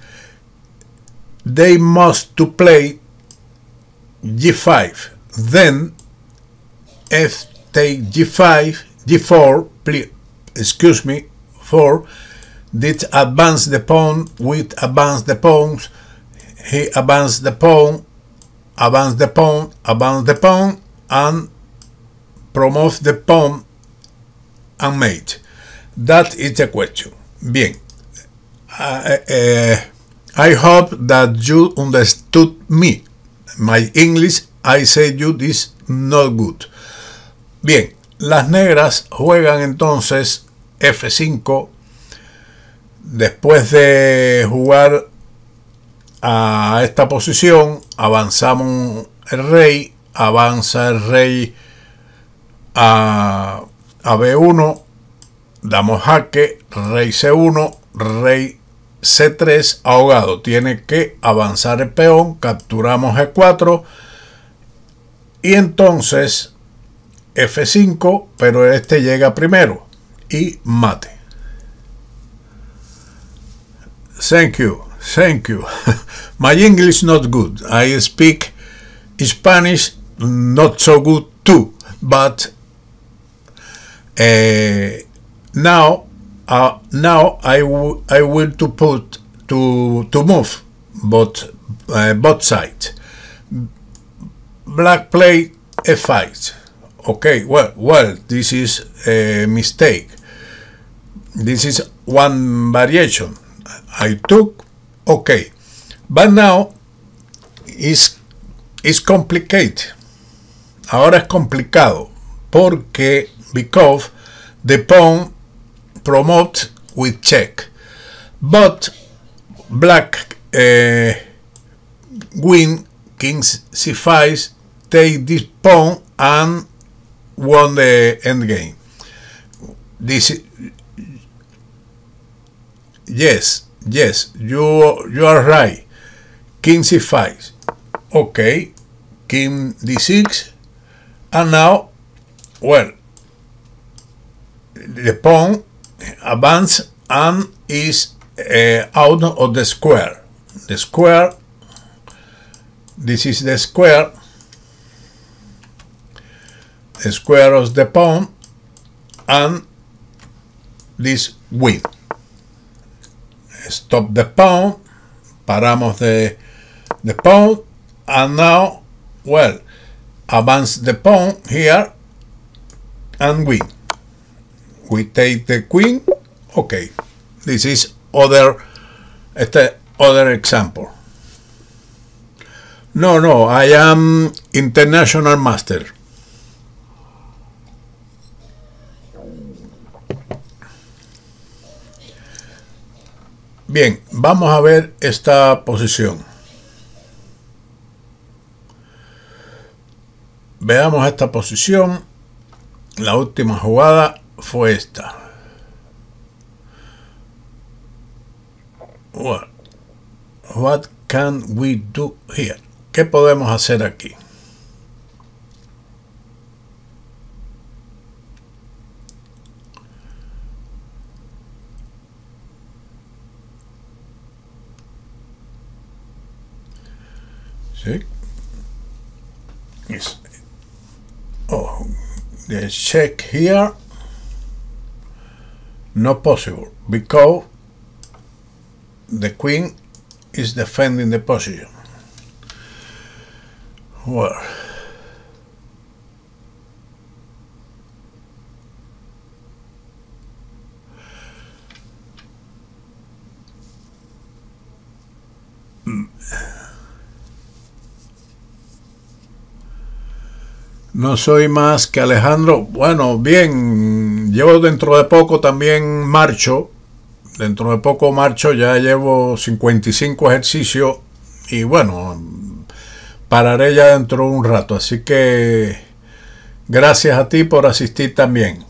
they must to play g5 then f take g5, d 4 please, excuse me, 4, did advance the pawn, with advance the pawns, he advanced the pawn, advance the pawn, advance the pawn, and promote the pawn and mate. That is the question. Bien. Uh, uh, uh I hope that you understood me. My English, I say you, is not good. Bien, las negras juegan entonces F5 después de jugar a esta posición avanzamos el rey avanza el rey a, B1 damos jaque rey C1 rey C3 ahogado tiene que avanzar el peón capturamos e 4 y entonces F5, pero este llega primero y mate. Thank you, thank you. My English not good. I speak Spanish not so good too, but eh, now uh, now I, I will to put to to move but eh, both sides. Black play a fight. okay well well this is a mistake this is one variation I took okay but now is is complicated ahora es complicado porque because the pawn promote with check but black uh, win king c5 take this pawn and won the end game. This, yes, yes, you you are right. King c5, okay, King d6, and now, well, the pawn advance and is uh, out of the square. The square, this is the square, square of the pawn and this width. Stop the pawn. paramos the, the pawn and now, well, advance the pawn here and win. We take the queen. Okay, this is other este other example. No, no, I am international master. Bien, vamos a ver esta posición. Veamos esta posición. La última jugada fue esta. What, can we do here? ¿Qué podemos hacer aquí? Check. Yes. Oh, let's check here. Not possible because the queen is defending the position. Well, No soy más que Alejandro. Bueno, bien, llevo dentro de poco también marcho. Dentro de poco marcho, ya llevo 55 ejercicios y bueno, pararé ya dentro de un rato. Así que gracias a ti por asistir también.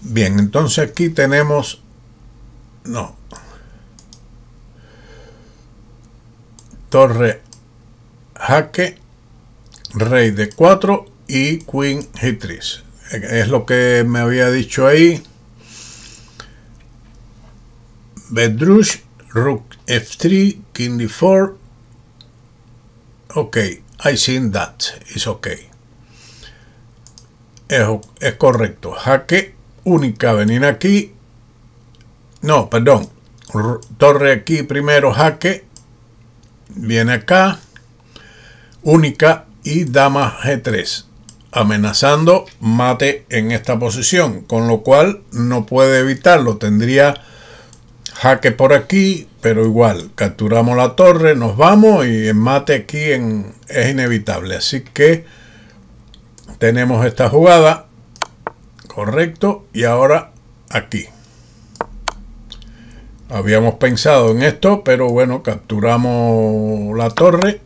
Bien, entonces aquí tenemos... No. Torre jaque, rey de 4 y queen g Es lo que me había dicho ahí. Bedrush, rook f3, king d4. Ok, I seen that. It's ok. es correcto. Jaque, única venir aquí. No, perdón. Torre aquí primero, jaque. Viene acá única y dama G3, amenazando mate en esta posición, con lo cual no puede evitarlo, tendría jaque por aquí, pero igual, capturamos la torre, nos vamos y el mate aquí es inevitable, así que tenemos esta jugada, correcto, y ahora aquí. Habíamos pensado en esto, pero bueno, capturamos la torre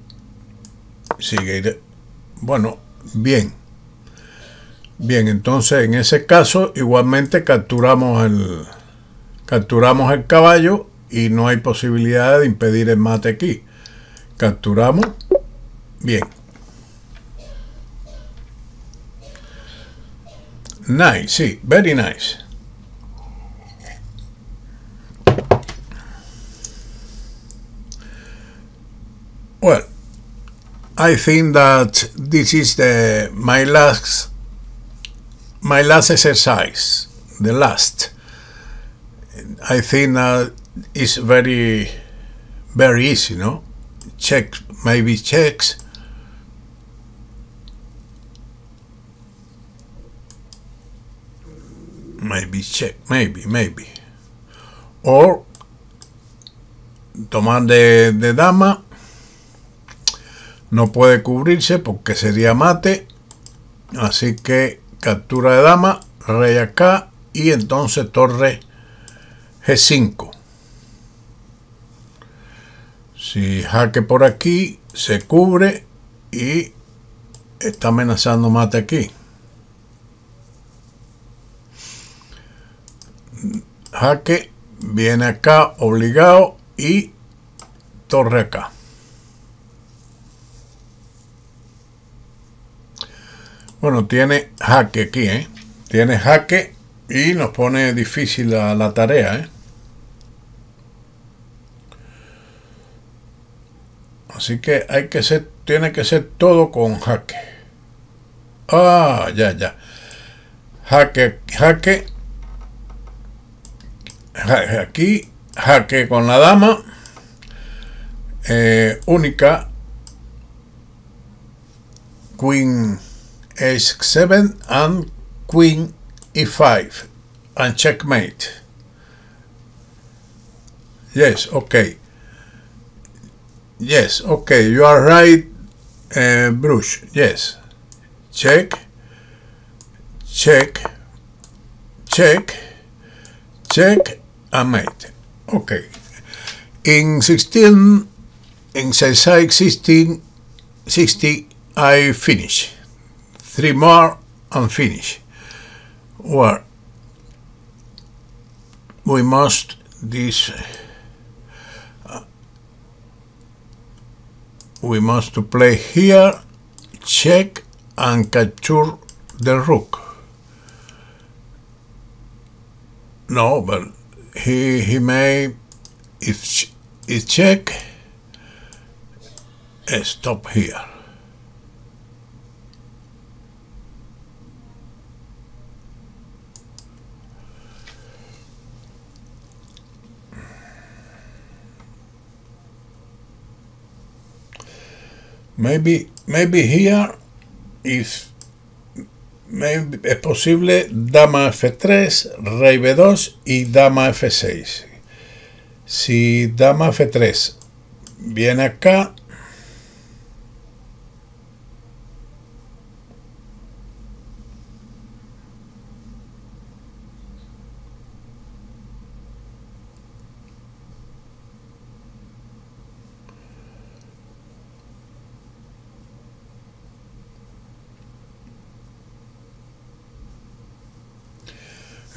Sigue. Bueno, bien. Bien, entonces en ese caso igualmente capturamos el, capturamos el caballo y no hay posibilidad de impedir el mate aquí. Capturamos. Bien. Nice, sí, very nice. bueno I think that this is the my last my last exercise, the last. I think that is very very easy, no? Check maybe checks. Maybe check, maybe, maybe. Or tomar de, de dama No puede cubrirse porque sería mate. Así que captura de dama, rey acá y entonces torre G5. Si jaque por aquí, se cubre y está amenazando mate aquí. Jaque viene acá obligado y torre acá. Bueno, tiene jaque aquí, ¿eh? Tiene jaque y nos pone difícil la, tarea, ¿eh? Así que hay que ser, tiene que ser todo con jaque. Ah, ya, ya. Jaque, jaque. jaque aquí, jaque con la dama. Eh, única. Queen h7 and queen e5 and checkmate yes okay yes okay you are right uh, Bruce yes check check check check and mate okay in 16 in 1660 I finish three more and finish where we must this uh, we must to play here check and capture the rook no but he he may if if check eh, stop here Maybe, maybe here is maybe, es posible dama f3, rey b2 y dama f6. Si dama f3 viene acá,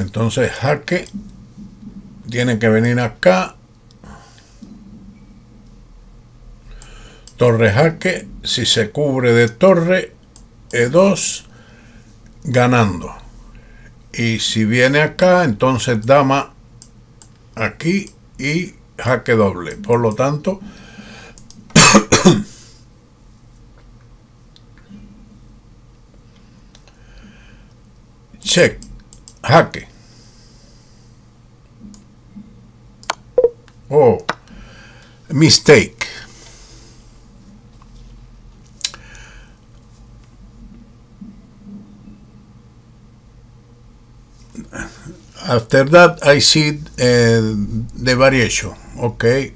Entonces Jaque tiene que venir acá. Torre Jaque, si se cubre de torre, E2, ganando. Y si viene acá, entonces dama aquí y jaque doble. Por lo tanto, check, jaque. Oh, a mistake. After that, I see uh, the variation. Okay,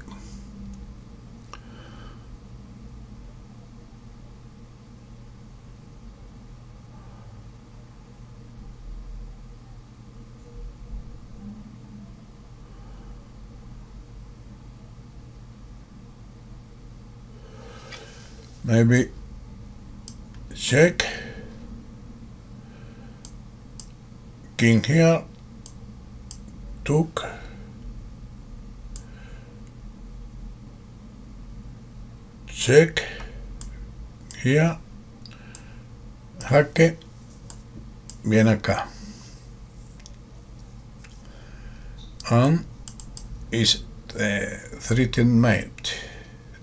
maybe check king here took check here jaque viene acá and is uh, threatened mate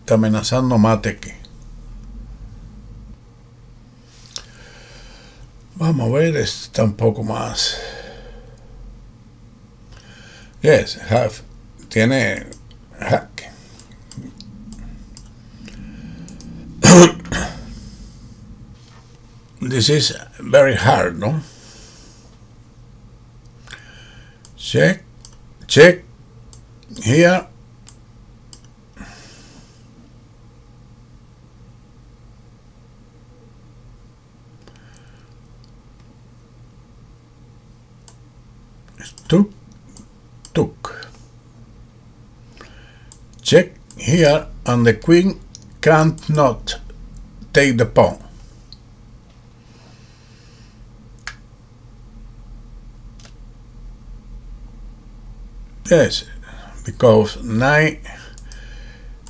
está amenazando mate aquí Yes, have, tiene hack. this is very hard, no? Check, check, here, Check here and the queen can't not take the pawn. Yes, because knight,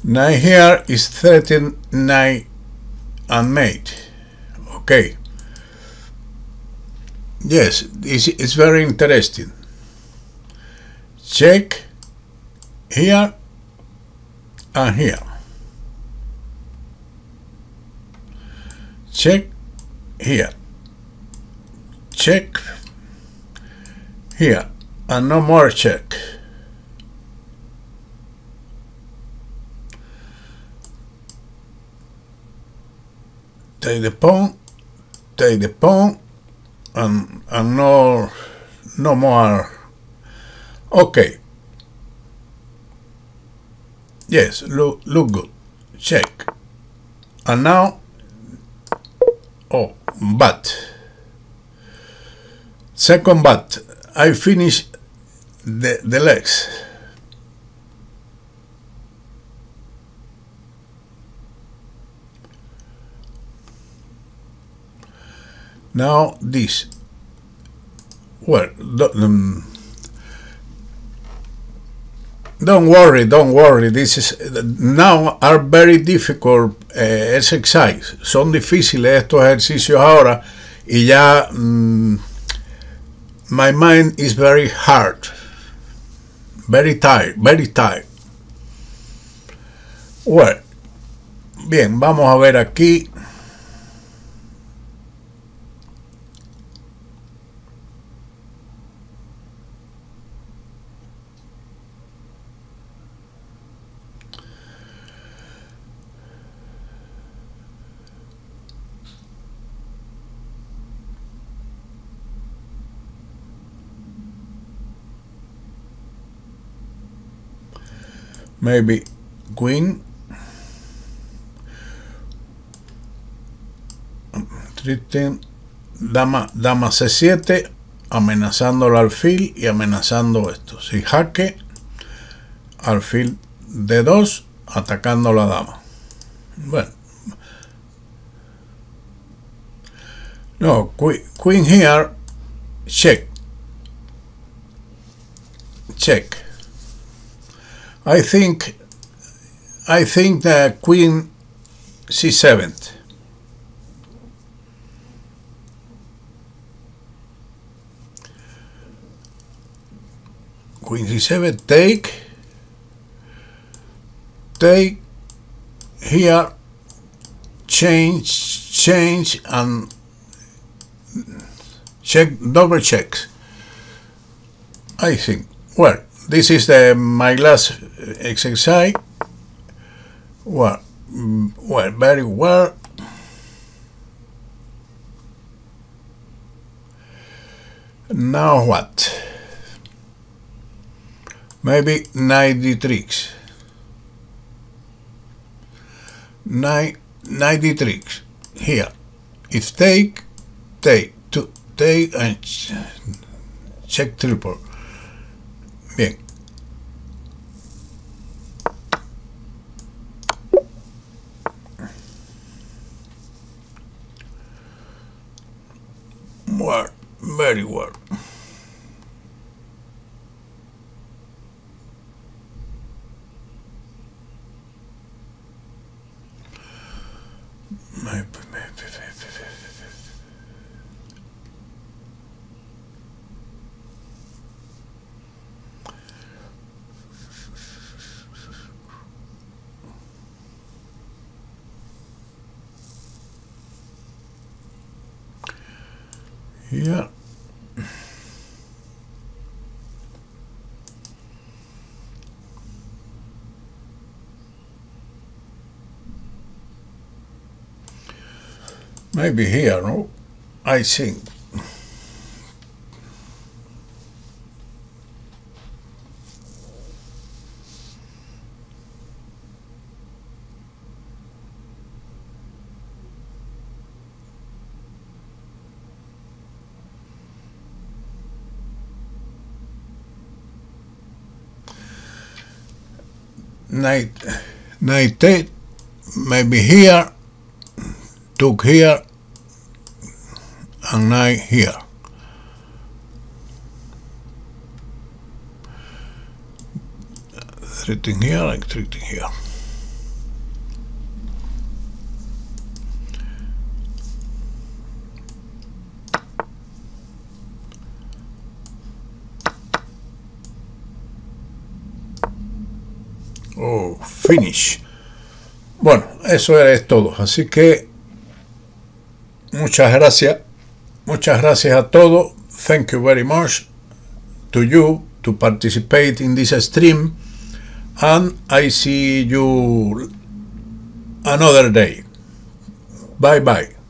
knight here is threatened knight and mate. Okay. Yes, it's, it's very interesting. Check here are here. Check here. Check here. And no more check. Take the pawn, take the pawn, and, and no, no more. Okay, Yes, look, look good. Check. And now, oh, but, second but, I finish the, the legs. Now this, well, the, um, Don't worry, don't worry. This is, now are very difficult eh, exercise. Son difíciles estos ejercicios ahora y ya mm, my mind is very hard, very tired, very tired. Well, bien, vamos a ver aquí. maybe queen triste dama dama c7 amenazando al alfil y amenazando esto si jaque alfil d2 atacando la dama bueno no queen here check check I think I think that queen c7 queen c7 take take here change change and check double checks I think well this is the, my last exercise. Well, well, very well. Now what? Maybe 90 tricks. 90 tricks. Here. If take, take, two, take, and check triple pick. Well, very well. My maybe here, no? I think. Knight, knight eight, maybe here, took here, and night here. Threading here, like threading here. Oh, finish. Bueno, eso era todo. Así que muchas gracias Muchas gracias a todos. Thank you very much to you to participate in this stream. And I see you another day. Bye bye.